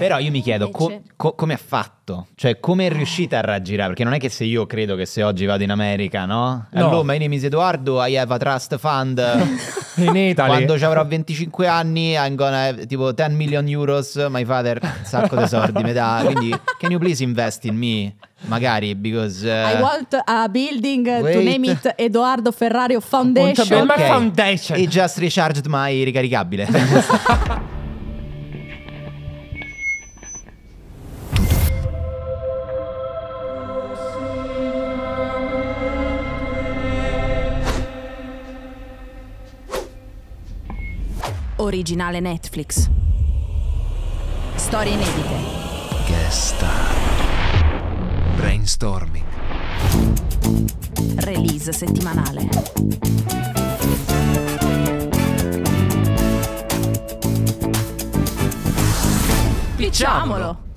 Però io mi chiedo co- co- come ha fatto, cioè come è ah. riuscita a raggirare, perché non è che se io credo che se oggi vado in America, no? no. Allora, my name is Edoardo, I have a trust fund. in Italy. Quando ci avrò 25 anni, I'm gonna have tipo 10 million euros, my father, sacco di soldi, mi dà, quindi can you please invest in me? Magari because uh, I eh, want a building uh, to name it Edoardo Ferrario Foundation. Okay. Foundation. It just recharged my ricaricabile. originale Netflix. Storie inedite. Guest star. Brainstorming. Release settimanale. Diciamolo!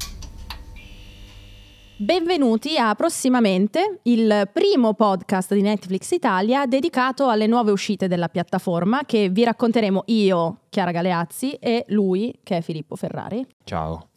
Benvenuti a prossimamente il primo podcast di Netflix Italia dedicato alle nuove uscite della piattaforma che vi racconteremo io, Chiara Galeazzi, e lui, che è Filippo Ferrari. Ciao.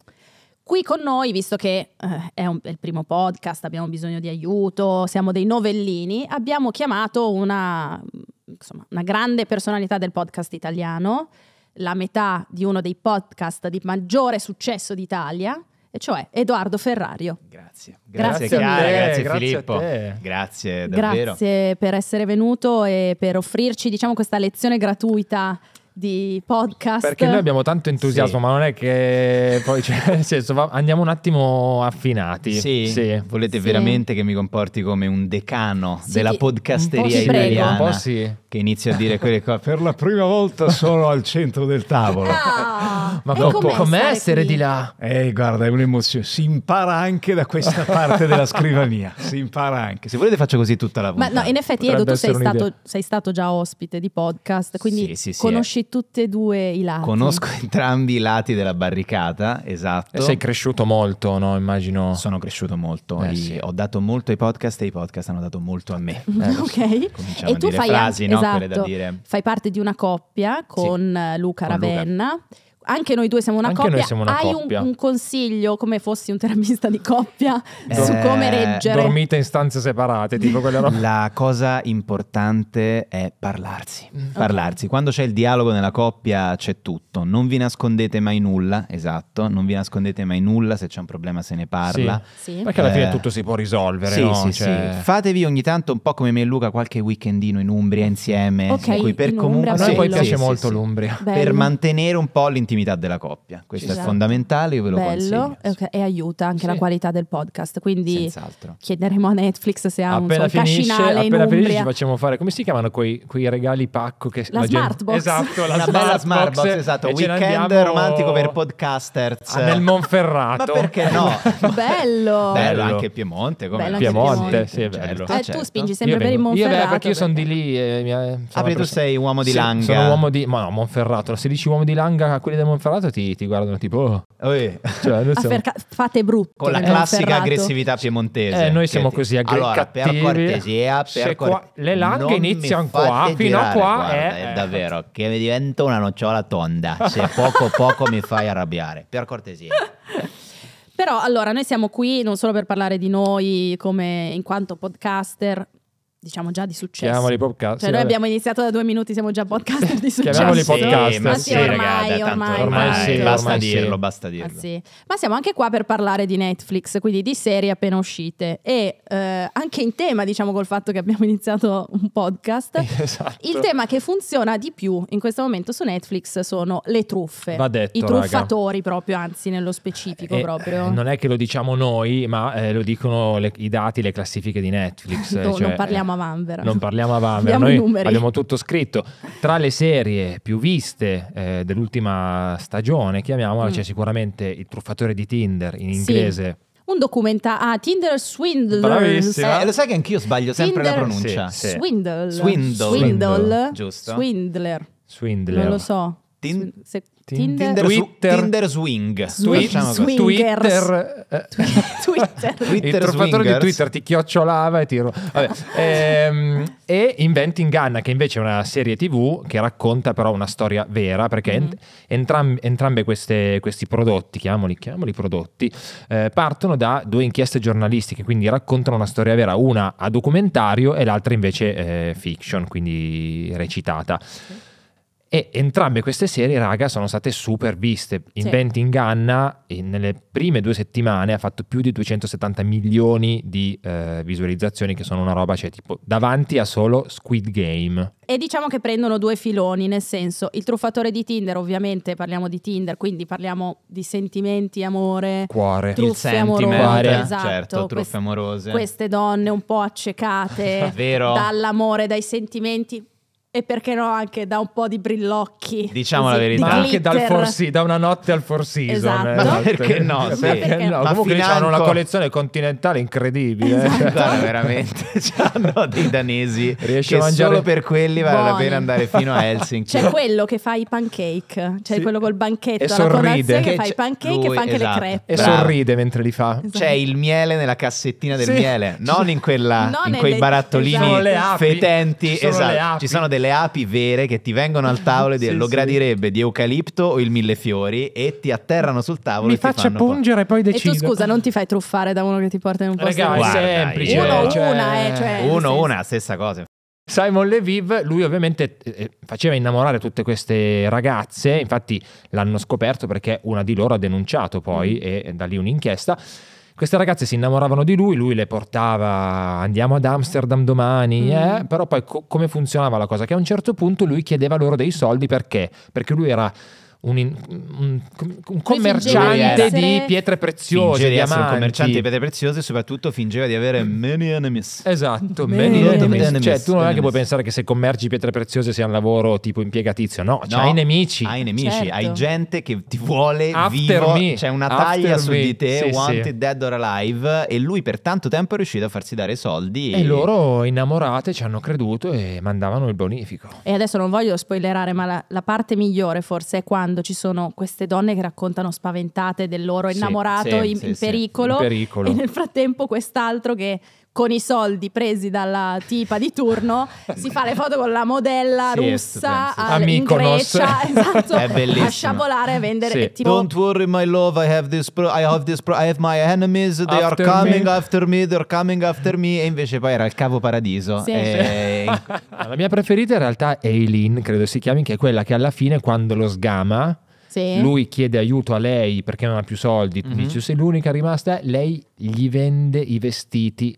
Qui con noi, visto che eh, è, un, è, il primo podcast, abbiamo bisogno di aiuto, siamo dei novellini, abbiamo chiamato una, insomma, una grande personalità del podcast italiano, la metà di uno dei podcast di maggiore successo d'Italia e cioè Edoardo Ferrario. Grazie. Grazie, grazie Chiara, grazie, grazie Filippo. Grazie, davvero. Grazie per essere venuto e per offrirci, diciamo, questa lezione gratuita di podcast. Perché noi abbiamo tanto entusiasmo, sì. ma non è che poi cioè, nel senso, va, andiamo un attimo affinati. Sì, sì. volete sì. veramente che mi comporti come un decano della podcasteria italiana? Un po' sì. Che inizio a dire quelle cose. Per la prima volta sono al centro del tavolo. Ah, ma dopo, com'è essere qui? di là? Eh, guarda, è un'emozione. Si impara anche da questa parte della scrivania. Si impara anche. Se volete faccio così tutta la vita. Ma no, in effetti Edo, tu sei stato, sei stato, già ospite di podcast, quindi conosci tutti e due i lati. Conosco entrambi i lati della barricata, esatto. E sei cresciuto molto, no? Immagino. Sono cresciuto molto. Eh, sì. Ho dato molto ai podcast e i podcast hanno dato molto a me. Eh, ok. Cominciamo e tu fai frasi, anche, no? esatto, Fai parte di una coppia con sì, Luca con Ravenna. Luca anche noi due siamo una anche coppia. Siamo una Hai coppia. Un, un, consiglio, come fossi un terapista di coppia, eh, su come reggere? Dormite in stanze separate, tipo quella roba. La cosa importante è parlarsi. Mm. Parlarsi. Okay. Quando c'è il dialogo nella coppia c'è tutto. Non vi nascondete mai nulla, esatto. Non vi nascondete mai nulla, se c'è un problema se ne parla. Sì. Sì. Perché alla fine eh, tutto si può risolvere, sì, no? sì, cioè... sì, Fatevi ogni tanto, un po' come me e Luca, qualche weekendino in Umbria insieme. Okay, in per in comunque... A noi poi piace molto l'Umbria. Bello. Per mantenere un po' l'intimità l'intimità della coppia. Questo esatto. è fondamentale, io ve lo Bello, okay. E aiuta anche sì. la qualità del podcast. Quindi Senz'altro. chiederemo a Netflix se ha appena un suo finisce, cascinale Appena finisce ci facciamo fare, come si chiamano quei, quei regali pacco? Che la, la smart box. Esatto, la una smart bella smart box, esatto. Weekend romantico per podcasters. nel Monferrato. Ma perché no? bello. Bello anche Piemonte. Come bello Piemonte, sì è certo, bello. Eh, certo, eh, certo. Tu spingi sempre per il Monferrato. Io beh, perché io sono cioè. di lì. Eh, ah, tu sei uomo di Langa. Sono uomo di... Ma no, Monferrato, 16 uomini di Langa, quelli del abbiamo parlato ti, ti guardano tipo... Oh. Cioè, siamo... Afferca- fate brutto. Con la cioè, classica ferrato. aggressività eh, piemontese. Eh, noi siamo così aggressivi. Allora, per cortesia, per cor... le langhe iniziano qua, fino a qua. Guarda, è... Eh. è davvero, che mi divento una nocciola tonda. Se poco poco mi fai arrabbiare, per cortesia. Però allora, noi siamo qui non solo per parlare di noi come in quanto podcaster, diciamo già di successo. Chiamiamoli podcast. Cioè, noi abbiamo iniziato da due minuti, siamo già podcaster di successo. Chiamiamoli podcast. ma ah, sì, ormai, ormai, ormai, basta dirlo, basta dirlo. Ah, ma siamo anche qua per parlare di Netflix, quindi di serie appena uscite. E eh, anche in tema, diciamo, col fatto che abbiamo iniziato un podcast, esatto. il tema che funziona di più in questo momento su Netflix sono le truffe. Va detto, I truffatori proprio, anzi, nello specifico eh, proprio. Eh, non è che lo diciamo noi, ma lo dicono i dati, le classifiche di Netflix. non cioè, parliamo a a Vanvera. Non parliamo a Vanvera, noi numeri. abbiamo tutto scritto. Tra le serie più viste eh, dell'ultima stagione, chiamiamola, mm. c'è sicuramente Il truffatore di Tinder in inglese. Sì un documentario. Ah, Tinder Swindler. Bravissima. Eh, lo sai che anch'io sbaglio sempre Tinder... la pronuncia. Sì, sì. Swindle. Swindle. Swindle. Swindle. Giusto. Swindler. Swindler. Non lo so. Tin... Se... Tinder, Tinder, Twitter, su, Tinder Swing. Swi- Twitter, Twitter. Eh. Twitter. Il truffatore di Twitter ti chiocciolava e ti... ehm, e Inventing Anna, che invece è una serie tv che racconta però una storia vera, perché mm-hmm. entram- entrambi questi prodotti, chiamoli, chiamoli prodotti, eh, partono da due inchieste giornalistiche, quindi raccontano una storia vera, una a documentario e l'altra invece eh, fiction, quindi recitata. mm e entrambe queste serie, raga, sono state super viste. Invent sì. in Ghana, in, nelle prime due settimane, ha fatto più di 270 milioni di eh, visualizzazioni, che sono una roba, cioè, tipo, davanti a solo Squid Game. E diciamo che prendono due filoni, nel senso, il truffatore di Tinder, ovviamente, parliamo di Tinder, quindi parliamo di sentimenti, amore, cuore, truffe il amorose, cuore. Certo, esatto, certo, truffe amorose. Queste donne un po' accecate dall'amore, dai sentimenti e perché no anche da un po' di brillocchi. Diciamo così, la verità. Ma anche dal for da una notte al Four Seasons. Esatto. Eh, esatto. perché no? Sì. perché no? Ma Comunque financo... hanno una collezione continentale incredibile. Eh. Esatto. Eh. veramente, hanno dei danesi Riesci che mangiare... solo per quelli vale Buoni. la pena andare fino a Helsinki. C'è quello che fa i pancake, c'è sì. quello col banchetto, e sorride. che fa i pancake Lui, e fa anche esatto. le crepe. E sorride mentre li fa. Esatto. C'è il miele nella cassettina del sì. miele, non in, quella, non in quei le... barattolini fetenti. Esatto, ci sono delle delle api vere che ti vengono al tavolo e sì, lo sì. gradirebbe di eucalipto o il millefiori e ti atterrano sul tavolo. Mi faccia pungere po'. e poi decido. E tu scusa, non ti fai truffare da uno che ti porta in un posto. Raga, è semplice. Uno, cioè... una, eh, cioè, uno, una, stessa cosa. Simon Leviv, lui ovviamente eh, eh, faceva innamorare tutte queste ragazze, infatti l'hanno scoperto perché una di loro ha denunciato poi mm. e da lì un'inchiesta. Queste ragazze si innamoravano di lui, lui le portava, andiamo ad Amsterdam domani, mm. eh? però poi co- come funzionava la cosa? Che a un certo punto lui chiedeva loro dei soldi perché? Perché lui era un, un, un commerciante di pietre preziose. Fingeva di un commerciante di pietre preziose e soprattutto fingeva di avere many enemies. Esatto, many, many enemies. enemies. Cioè, tu non enemies. è che puoi pensare che se commerci pietre preziose sia un lavoro tipo impiegatizio, no, no hai nemici. Hai nemici, certo. hai gente che ti vuole After vivo, me. c'è una After taglia me. su di te, sì, wanted sì. dead or alive e lui per tanto tempo è riuscito a farsi dare soldi. E, e loro innamorate ci hanno creduto e mandavano il bonifico. E adesso non voglio spoilerare, ma la, la parte migliore forse è quando quando ci sono queste donne che raccontano spaventate del loro innamorato sì, sì, in, sì, in, pericolo, in, pericolo, e nel frattempo quest'altro che con i soldi presi dalla tipa di turno si fa le foto con la modella sì, russa al, in Grecia esatto, a sciabolare a vendere sì. tipo... Don't worry my love, I have this, pro- I have this pro- I have my enemies, they after are coming me. after me, they're coming after me e invece poi era il cavo paradiso sì, e... La mia preferita in realtà è Eileen, credo si chiami, che è quella che alla fine quando lo sgama sì. Lui chiede aiuto a lei perché non ha più soldi. Mm-hmm. Dice: Sei l'unica rimasta. Lei gli vende i vestiti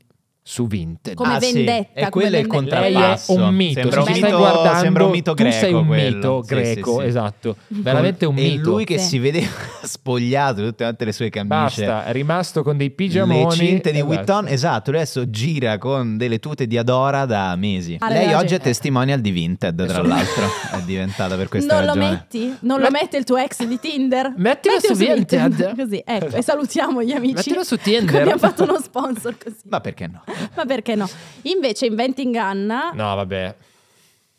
su Vinted. Come ah, vendetta. Sì. E quello è il contrappasso. Lei è un mito. Sembra un mito, guardando, sembra un mito greco. Tu sei un quello. mito greco, sì, sì, esatto. Veramente un e mito. E lui che si vedeva spogliato tutte quante le sue camicie. Basta, è rimasto con dei pigiamoni. Le cinte di Witton, esatto. adesso gira con delle tute di Adora da mesi. Allora, Lei oggi è testimonial di Vinted, tra l'altro. è diventata per questa non ragione. Non lo metti? Non lo mette il tuo ex di Tinder? Mettilo, Mettilo su, Vinted. Così, ecco. E salutiamo gli amici. Mettilo su Tinder. Abbiamo fatto uno sponsor così. Ma perché no? ma perché no? Invece Inventing Anna... No, vabbè.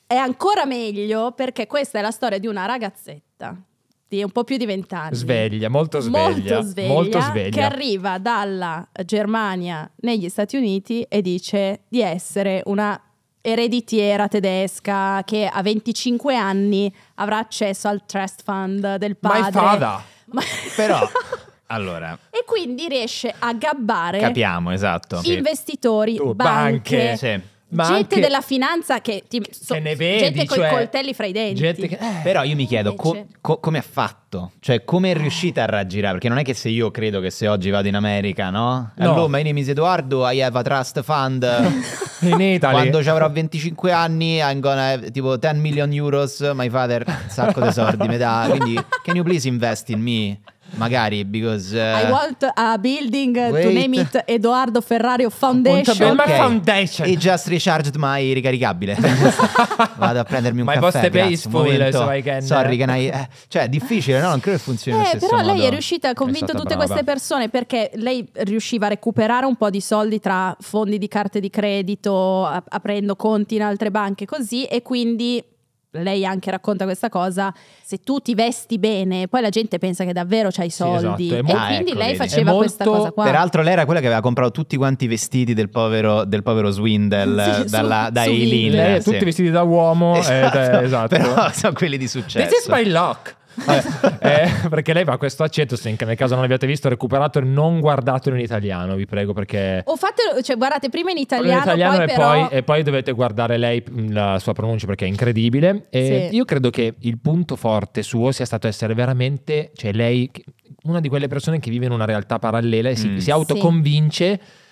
È ancora meglio perché questa è la storia di una ragazzetta di un po' più di vent'anni. Sveglia, molto sveglia. Molto sveglia, molto sveglia. Che arriva dalla Germania negli Stati Uniti e dice di essere una ereditiera tedesca che a 25 anni avrà accesso al trust fund del padre. My father. Ma... Però... Allora. E quindi riesce a gabbare Capiamo, esatto. Sì. investitori, banche, banche, Sì. Ma gente anche- della finanza che ti, so- ne vedi, gente con cioè, i coltelli fra i denti. gente che- eh, Però io mi chiedo co- co- come ha fatto, cioè come è riuscita a raggirare, perché non è che se io credo che se oggi vado in America, no? No. Hello, my name is Eduardo, I have a trust fund. in Italia. Quando ci avrò 25 anni, I'm gonna have tipo 10 million euros, my father un sacco di soldi mi dà, quindi can you please invest in me? Magari because uh, I want a building wait. to name it Edoardo Ferrario Foundation. Okay. Foundation. E just recharged my ricaricabile. Vado a prendermi un my caffè. My post so I can. Sorry, eh. can I, eh, cioè, difficile, no? Non credo funzioni eh, Però modo. lei è riuscita a convinto tutte brava. queste persone perché lei riusciva a recuperare un po' di soldi tra fondi di carte di credito, aprendo conti in altre banche così e quindi lei anche racconta questa cosa, se tu ti vesti bene, poi la gente pensa che davvero c'hai i soldi. Sì, esatto. e ah, quindi ecco, lei faceva molto... questa cosa qua. Peraltro lei era quella che aveva comprato tutti quanti i vestiti del povero, del povero Swindle sì, dalla, su, da Eileen. sì. Tutti vestiti da uomo. Esatto, ed, eh, esatto. esatto. Però sono quelli di successo. This is my luck eh, perché lei fa questo accento, se nel caso non l'abbiate visto, recuperato e non guardatelo in italiano, vi prego, perché... O fatelo, cioè guardate prima in italiano, in italiano poi e, però... poi, e, poi, dovete guardare lei, la sua pronuncia, perché è incredibile. E sì. Io credo che il punto forte suo sia stato essere veramente, cioè lei, una di quelle persone che vive in una realtà parallela e si, mm. si autoconvince... Sì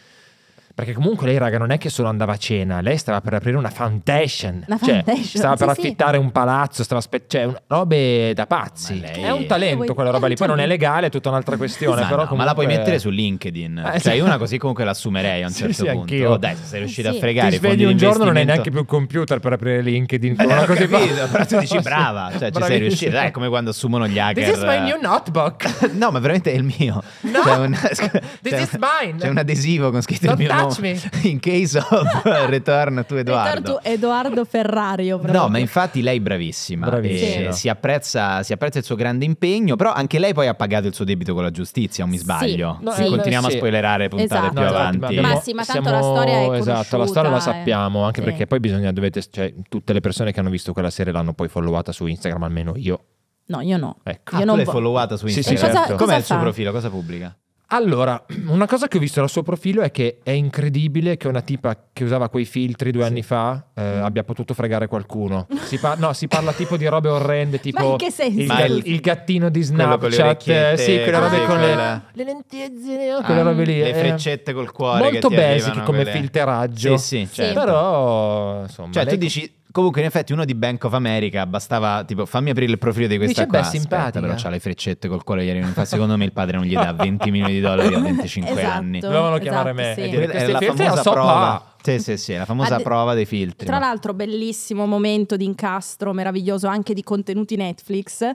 perché comunque lei, raga, non è che solo andava a cena, lei stava per aprire una foundation. La cioè, foundation. Stava per sì, affittare un palazzo, stava spe- cioè, robe da pazzi. Lei... È un talento quella roba lì. Poi non è legale, è tutta un'altra questione. Esatto, però comunque... Ma la puoi mettere su LinkedIn. Eh, cioè, sì. una così comunque l'assumerei a un certo punto. Anch'io. Oh, dai, se sei riuscita a fregare. Ti svegli un giorno non hai neanche più un computer per aprire LinkedIn. Eh, una cosa capito, però tu dici brava, cioè ci sei riuscita. Dai, è come quando assumono gli hacker. This is my new notebook. no, ma veramente è il mio. No, un, this is mine. C'è un adesivo con scritto il mio nome. in case of return to Edoardo. Return to Edoardo Ferrario. Proprio. No, ma infatti lei è bravissima. Eh, bravissima. Si, apprezza, si, apprezza, il suo grande impegno, però anche lei poi ha pagato il suo debito con la giustizia, o mi sbaglio? Sì. No, eh, continuiamo sì. a spoilerare puntate esatto. più no, avanti. Abbiamo, ma sì, ma tanto siamo, la storia è conosciuta. Esatto, la storia eh. la sappiamo, anche sì. perché poi bisogna, dovete, cioè, tutte le persone che hanno visto quella serie l'hanno poi followata su Instagram, almeno io. No, io no. Ecco. Io ah, non tu l'hai followata su Instagram. Sì, sì, certo. Com'è il suo profilo? Cosa pubblica? Allora, una cosa che ho visto dal suo profilo è che è incredibile che una tipa che usava quei filtri due sì. anni fa eh, mm. abbia potuto fregare qualcuno. Si par- no, si parla tipo di robe orrende, tipo il, il, il, gattino di Snapchat, con eh, sì, quelle robe ah, con quella... le, le ah, quelle robe lì. Le eh. freccette col cuore. Molto basic come quelle... filteraggio. Sì, sì, certo. Però, insomma... Cioè, lei... tu dici Comunque, in effetti, uno di Bank of America bastava, tipo, fammi aprire il profilo di questa Dice, qua. Beh, simpatica. però c'ha le freccette col cuore ieri. Infatti, secondo me il padre non gli dà 20 milioni di dollari a 25 esatto, anni. Dovevano esatto, chiamare esatto, me. Sì. È, è la famosa so prova. Pa. Sì, sì, sì, la famosa Ad... prova dei filtri. Tra l'altro, bellissimo momento di incastro meraviglioso anche di contenuti Netflix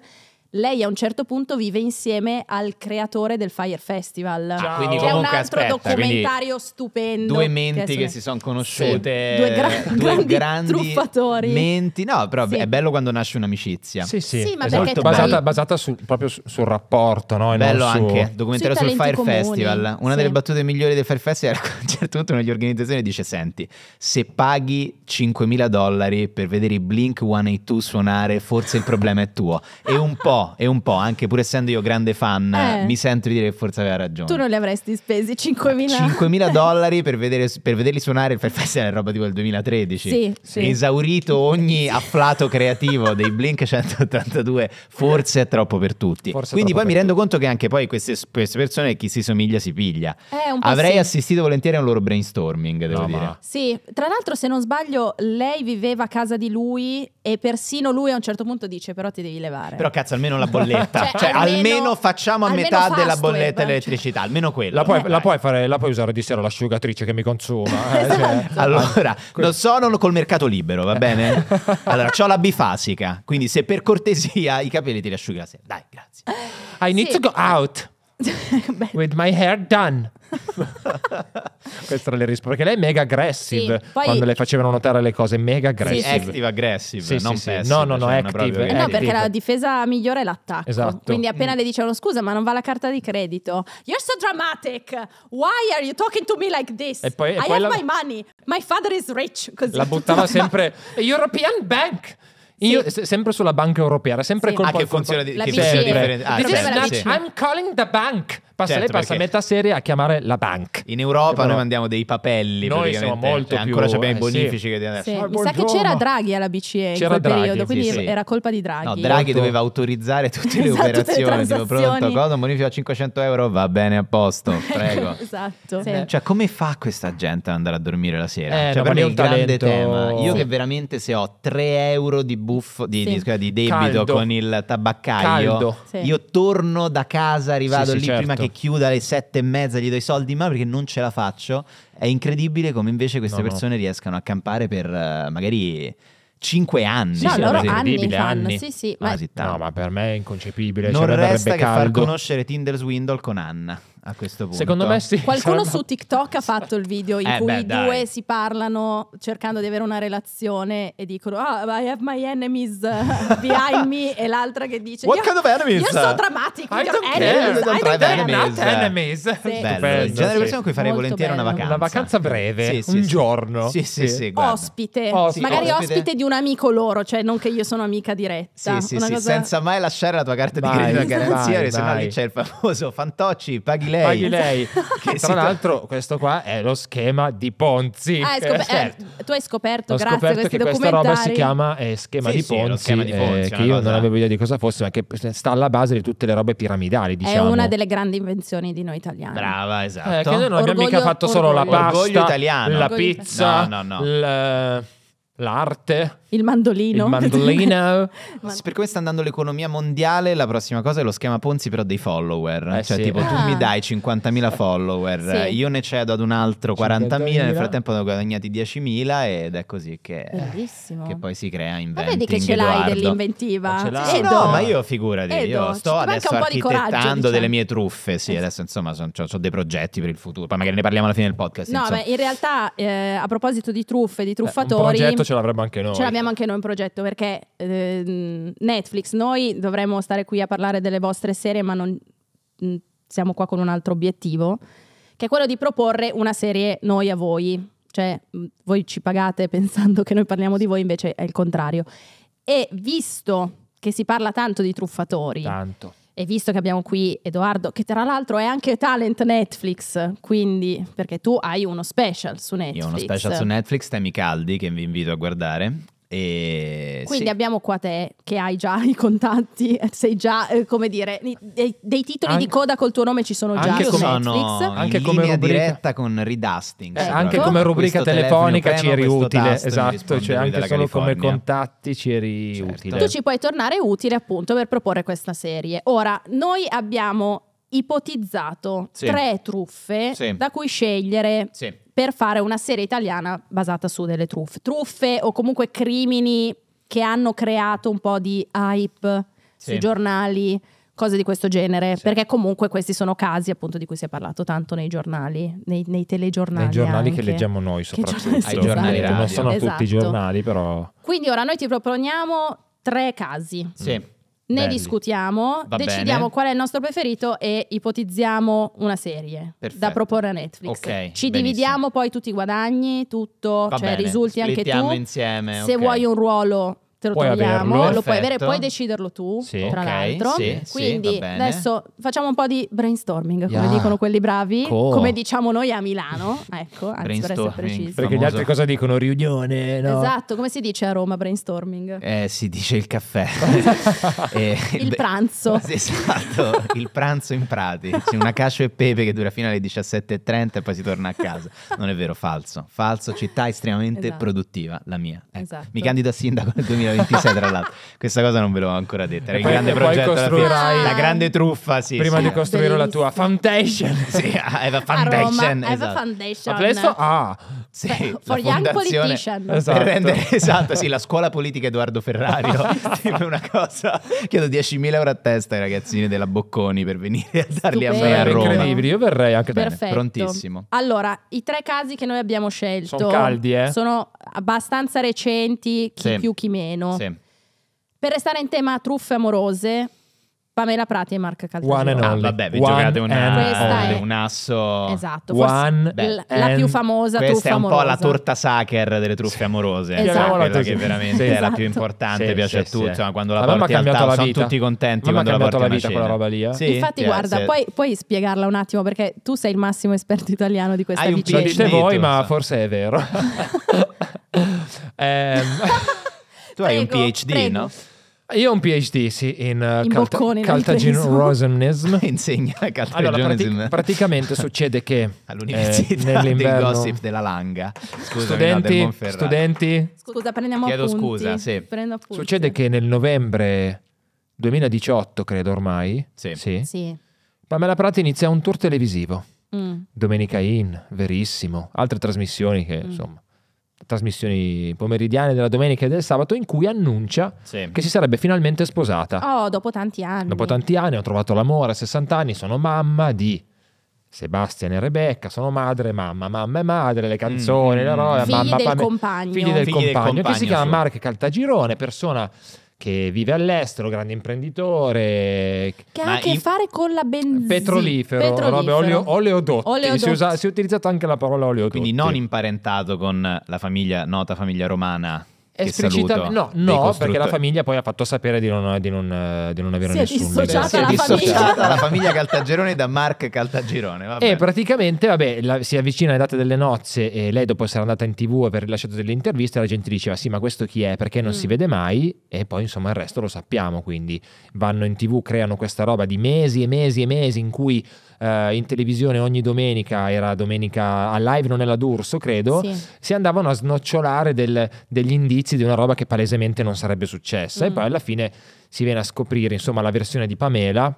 lei a un certo punto vive insieme al creatore del Fire Festival. Ah, quindi che è un altro aspetta, documentario stupendo. Due menti che, che si sono conosciute, sì. due, gra- due grandi, grandi, truffatori. Menti, no, però sì. è bello quando nasce un'amicizia. Sì, sì, sì ma esatto. basata, basata su, proprio sul rapporto, no? E bello su... anche, documentario sul Fire comuni. Festival. Una sì. delle battute migliori del Fire Festival era a un certo punto negli organizzatori dice "Senti, se paghi 5.000 dollari per vedere i Blink 182 suonare, forse il problema è tuo". E un po' po', e un po', anche pur essendo io grande fan, eh. mi sento di dire che forse aveva ragione. Tu non li avresti spesi 5.000? 5.000 dollari per, vedere, per, vederli suonare il Fair Festival è roba tipo il 2013. Sì, sì. Esaurito ogni afflato creativo dei Blink 182, forse è troppo per tutti. Forse Quindi poi mi rendo tutti. conto che anche poi queste, queste, persone, chi si somiglia si piglia. Eh, Avrei sì. assistito volentieri a un loro brainstorming, devo no, dire. Ma... Sì, tra l'altro se non sbaglio lei viveva a casa di lui e persino lui a un certo punto dice però ti devi levare. Però cazzo almeno almeno la bolletta. cioè, cioè almeno, almeno, facciamo a almeno metà della bolletta web. l'elettricità, almeno quella. La puoi, eh, la puoi, fare, la puoi usare di sera l'asciugatrice che mi consuma. Eh, cioè. Esatto. allora, non sono col mercato libero, va bene? allora, ho la bifasica, quindi se per cortesia i capelli te li asciughi la sera. Dai, grazie. I need sì. to go out. With my hair done. Questa era la risposta Perché lei è mega aggressive sì, poi... quando le facevano notare le cose. Mega aggressive. Sì, active aggressive, sì, non sì, passive, No, no, no, cioè active. Eh no, perché la difesa migliore è l'attacco. Esatto. Quindi appena mm. le dicevano scusa, ma non va la carta di credito. You're so dramatic. Why are you talking to me like this? E poi, e I poi have la... my money. My father is rich. Così. La buttava sempre. European Bank. Io, se, sempre sulla banca europea, era sempre sì. colpa ah, che funziona di, la che di, Differente. Ah, BCE. I'm calling the bank. Passa, certo, lei passa metà serie a chiamare la bank. In Europa però... noi mandiamo dei papelli. Noi siamo molto cioè, più... Ancora abbiamo eh, i bonifici sì. che di adesso. Sì. mi sa che c'era Draghi alla BCE c'era in quel Draghi, periodo, quindi sì, era colpa di Draghi. No, Draghi molto... Esatto. doveva autorizzare tutte le esatto, operazioni. Tipo, pronto, cosa? Un bonifico a 500 euro? Va bene, a posto, prego. esatto. Eh, cioè, come fa questa gente ad andare a dormire la sera? Eh, cioè, per me è un grande tema. Io che veramente se ho 3 euro di buffo, di debito con il tabaccaio, io torno da casa, rivado lì prima che certo chiuda alle sette e mezza, gli do i soldi ma perché non ce la faccio. È incredibile come invece queste no, persone no. riescano a campare per eh, magari... cinque anni, no, sì, loro anni, anni. Sì, sì, ma... Ah, sì, no, ma per me è inconcepibile. Non cioè, resta che caldo. far conoscere Tinder Swindle con Anna a questo punto. Secondo me sì. Qualcuno Sarà... su TikTok ha fatto il video in eh cui i due si parlano cercando di avere una relazione e dicono oh, I have my enemies behind me" e l'altra che dice What kind of enemies? Io sono drammatico, I don't enemies, care, I don't care. enemies. enemies. Sì. Bello, genere sì. persone a cui farei Molto volentieri bello. una vacanza. Una vacanza breve, sì, un giorno. Sì, sì, sì. Ospite. ospite. Magari ospite. ospite. di un amico loro, cioè non che io sono amica diretta. Sì, sì, cosa... senza mai lasciare la tua carta di credito a garanzia, se no lì c'è il famoso fantocci, paghi lei. Paghi lei. Esatto. che, tra l'altro questo qua è lo schema di Ponzi. Ah, scop- eh, certo. eh, tu hai scoperto, Ho grazie scoperto a questi che questa roba si chiama eh, schema, sì, di Ponzi, sì, schema, di eh, Ponzi, eh, che io non avevo idea di cosa fosse, ma che sta alla base di tutte le robe piramidali, diciamo. È una delle grandi invenzioni di noi italiani. Brava, esatto. Eh, che noi non abbiamo mica fatto orgoglio, solo la pasta, la pizza, no, no, no. l'arte il mandolino. Il mandolino. per come sta andando l'economia mondiale, la prossima cosa è lo schema Ponzi però dei follower. Eh cioè sì. tipo ah. tu mi ah. dai 50.000 follower, sì. io ne cedo ad un altro 40.000, nel frattempo ne ho guadagnati 10.000 ed è così che, che poi si crea inventing. Ma vedi che ce l'hai dell'inventiva. ce Edo. No, ma io figurati, Edo. io sto adesso architettando coraggio, diciamo. delle mie truffe, sì, eh adesso insomma ho, dei progetti per il futuro, poi magari ne parliamo alla fine del podcast. No, insomma. beh, in realtà eh, a proposito di truffe, di truffatori... Beh, un progetto ce l'avremmo anche noi. Ce l'abbiamo abbiamo anche noi un progetto perché eh, Netflix, noi dovremmo stare qui a parlare delle vostre serie, ma non, mm, siamo qua con un altro obiettivo, che è quello di proporre una serie noi a voi. Cioè, mm, voi ci pagate pensando che noi parliamo di voi, invece è il contrario. E visto che si parla tanto di truffatori, tanto. e visto che abbiamo qui Edoardo, che tra l'altro è anche talent Netflix, quindi perché tu hai uno special su Netflix. Io ho uno special su Netflix, temi caldi, che vi invito a guardare, e Quindi sì. abbiamo qua te che hai già i contatti, eh, sei già, eh, come dire, dei, dei titoli anche, di coda col tuo nome ci sono già anche su Netflix. Anche in come rubrica, diretta con Redusting. Eh, anche come rubrica telefonica ci eri utile, esatto, cioè anche solo California. come contatti ci eri certo. utile. Tu ci puoi tornare utile appunto per proporre questa serie. Ora, noi abbiamo ipotizzato sì. tre truffe sì. da cui scegliere sì. per fare una serie italiana basata su delle truffe. Truffe o comunque crimini che hanno creato un po' di hype sui giornali, cose di questo genere, perché comunque questi sono casi appunto di cui si è parlato tanto nei giornali, nei, nei telegiornali. Nei giornali anche. che leggiamo noi soprattutto. Ai esatto. giornali radio. Non sono esatto. tutti i esatto. giornali però. Quindi ora noi ti proponiamo tre casi. Sì ne Belli. discutiamo, Va decidiamo bene. qual è il nostro preferito e ipotizziamo una serie Perfetto. da proporre a Netflix. Okay, Ci benissimo. dividiamo poi tutti i guadagni, tutto, Va cioè bene. risulti Splittiamo anche tu. Insieme, Se okay. vuoi un ruolo te lo puoi togliamo, averlo. lo puoi avere, e puoi deciderlo tu, sì, tra okay, l'altro. Sì, Quindi sì, adesso facciamo un po' di brainstorming, come yeah. dicono quelli bravi, Co. come diciamo noi a Milano, ah, ecco, anzi per essere precisi. Perché gli altri cosa dicono? Riunione, no? Esatto, come si dice a Roma brainstorming? Eh, si dice il caffè. Eh, il pranzo. Esatto, il pranzo in Prati, una cacio e pepe che dura fino alle 17.30 e poi si torna a casa. Non è vero, falso. Falso, città estremamente esatto. produttiva, la mia. Ecco. Esatto. Mi candido a sindaco nel 2020. 2026 tra l'altro. Questa cosa non ve l'ho ancora detta. Era il grande progetto costruirai la grande truffa, sì. Prima sì, di costruire la tua foundation. sì, Eva ah, Foundation. Esatto. Eva Foundation. Adesso ah, sì, for young politician. Esatto. Per rendere, esatto, sì, la scuola politica Edoardo Ferrario, tipo una cosa chiedo 10.000 euro a testa ai ragazzini della Bocconi per venire a darli Stupendo. a me a Roma. Incredibile, io verrei anche Perfetto. Bene. Prontissimo. Allora, i tre casi che noi abbiamo scelto sono caldi, eh? Sono abbastanza recenti, chi sì. più chi meno meno. Sì. Per restare in tema truffe amorose, Pamela Prati e Marca Caltagirone. One and Ah, vabbè, vi One giocate una, è... un asso. Esatto, One forse and... la più famosa Questa è un amorosa. po' la torta sacher delle truffe amorose. Esatto. Cioè, quella che veramente sì, è la più esatto. importante, sì, piace sì, a tutti. Sì. quando la Vabbè, porti al tavolo sono tutti contenti quando la porti la vita quella roba lì. Eh. Sì, Infatti guarda, puoi, puoi, spiegarla un attimo perché tu sei il massimo esperto italiano di questa vicenda. Lo dite voi, ma forse è vero. Ehm, tu prego, hai un PhD, prego. no? Io ho un PhD, sì, in, uh, in calta- Caltaginorism. Insegna Caltaginorism. Allora, pratic- praticamente succede che... All'università eh, del gossip della Langa. Scusami, studenti, no, studenti... Scusa, prendiamo Chiedo appunti. scusa, sì. Succede che nel novembre 2018, credo ormai, sì. Sì, sì. Pamela Prati inizia un tour televisivo. Mm. Domenica In, Verissimo, altre trasmissioni che, mm. insomma trasmissioni pomeridiane della domenica e del sabato in cui annuncia sì. che si sarebbe finalmente sposata. Oh, dopo tanti anni. Dopo tanti anni ho trovato l'amore a 60 anni, sono mamma di Sebastian e Rebecca, sono madre e mamma, mamma e madre, le canzoni, mm. la roba, mamma, del mamma, compagno. Figli del figli compagno, del compagno che si chiama Mark Caltagirone, persona che vive all'estero, grande imprenditore. Che ha a che fare con la benzina. Petrolifero, petrolifero. Oleo, oleodotti. oleodotti. Si, usa, si, è utilizzato anche la parola oleodotti. Quindi non imparentato con la famiglia, nota famiglia romana Esplicitamente no, no perché la famiglia poi ha fatto sapere di non, di non, di non avere si nessun bene. Si è dissociata la famiglia Caltagirone da Mark Caltagirone. Vabbè. E praticamente vabbè, la, si avvicina la date delle nozze e lei dopo essere andata in tv e aver rilasciato delle interviste la gente diceva sì ma questo chi è perché non mm. si vede mai e poi insomma il resto lo sappiamo quindi vanno in tv, creano questa roba di mesi e mesi e mesi in cui eh, in televisione ogni domenica, era domenica a live, non è la d'Urso credo, sì. si andavano a snocciolare del, degli indizi di una roba che palesemente non sarebbe successa mm. e poi alla fine si viene a scoprire insomma la versione di Pamela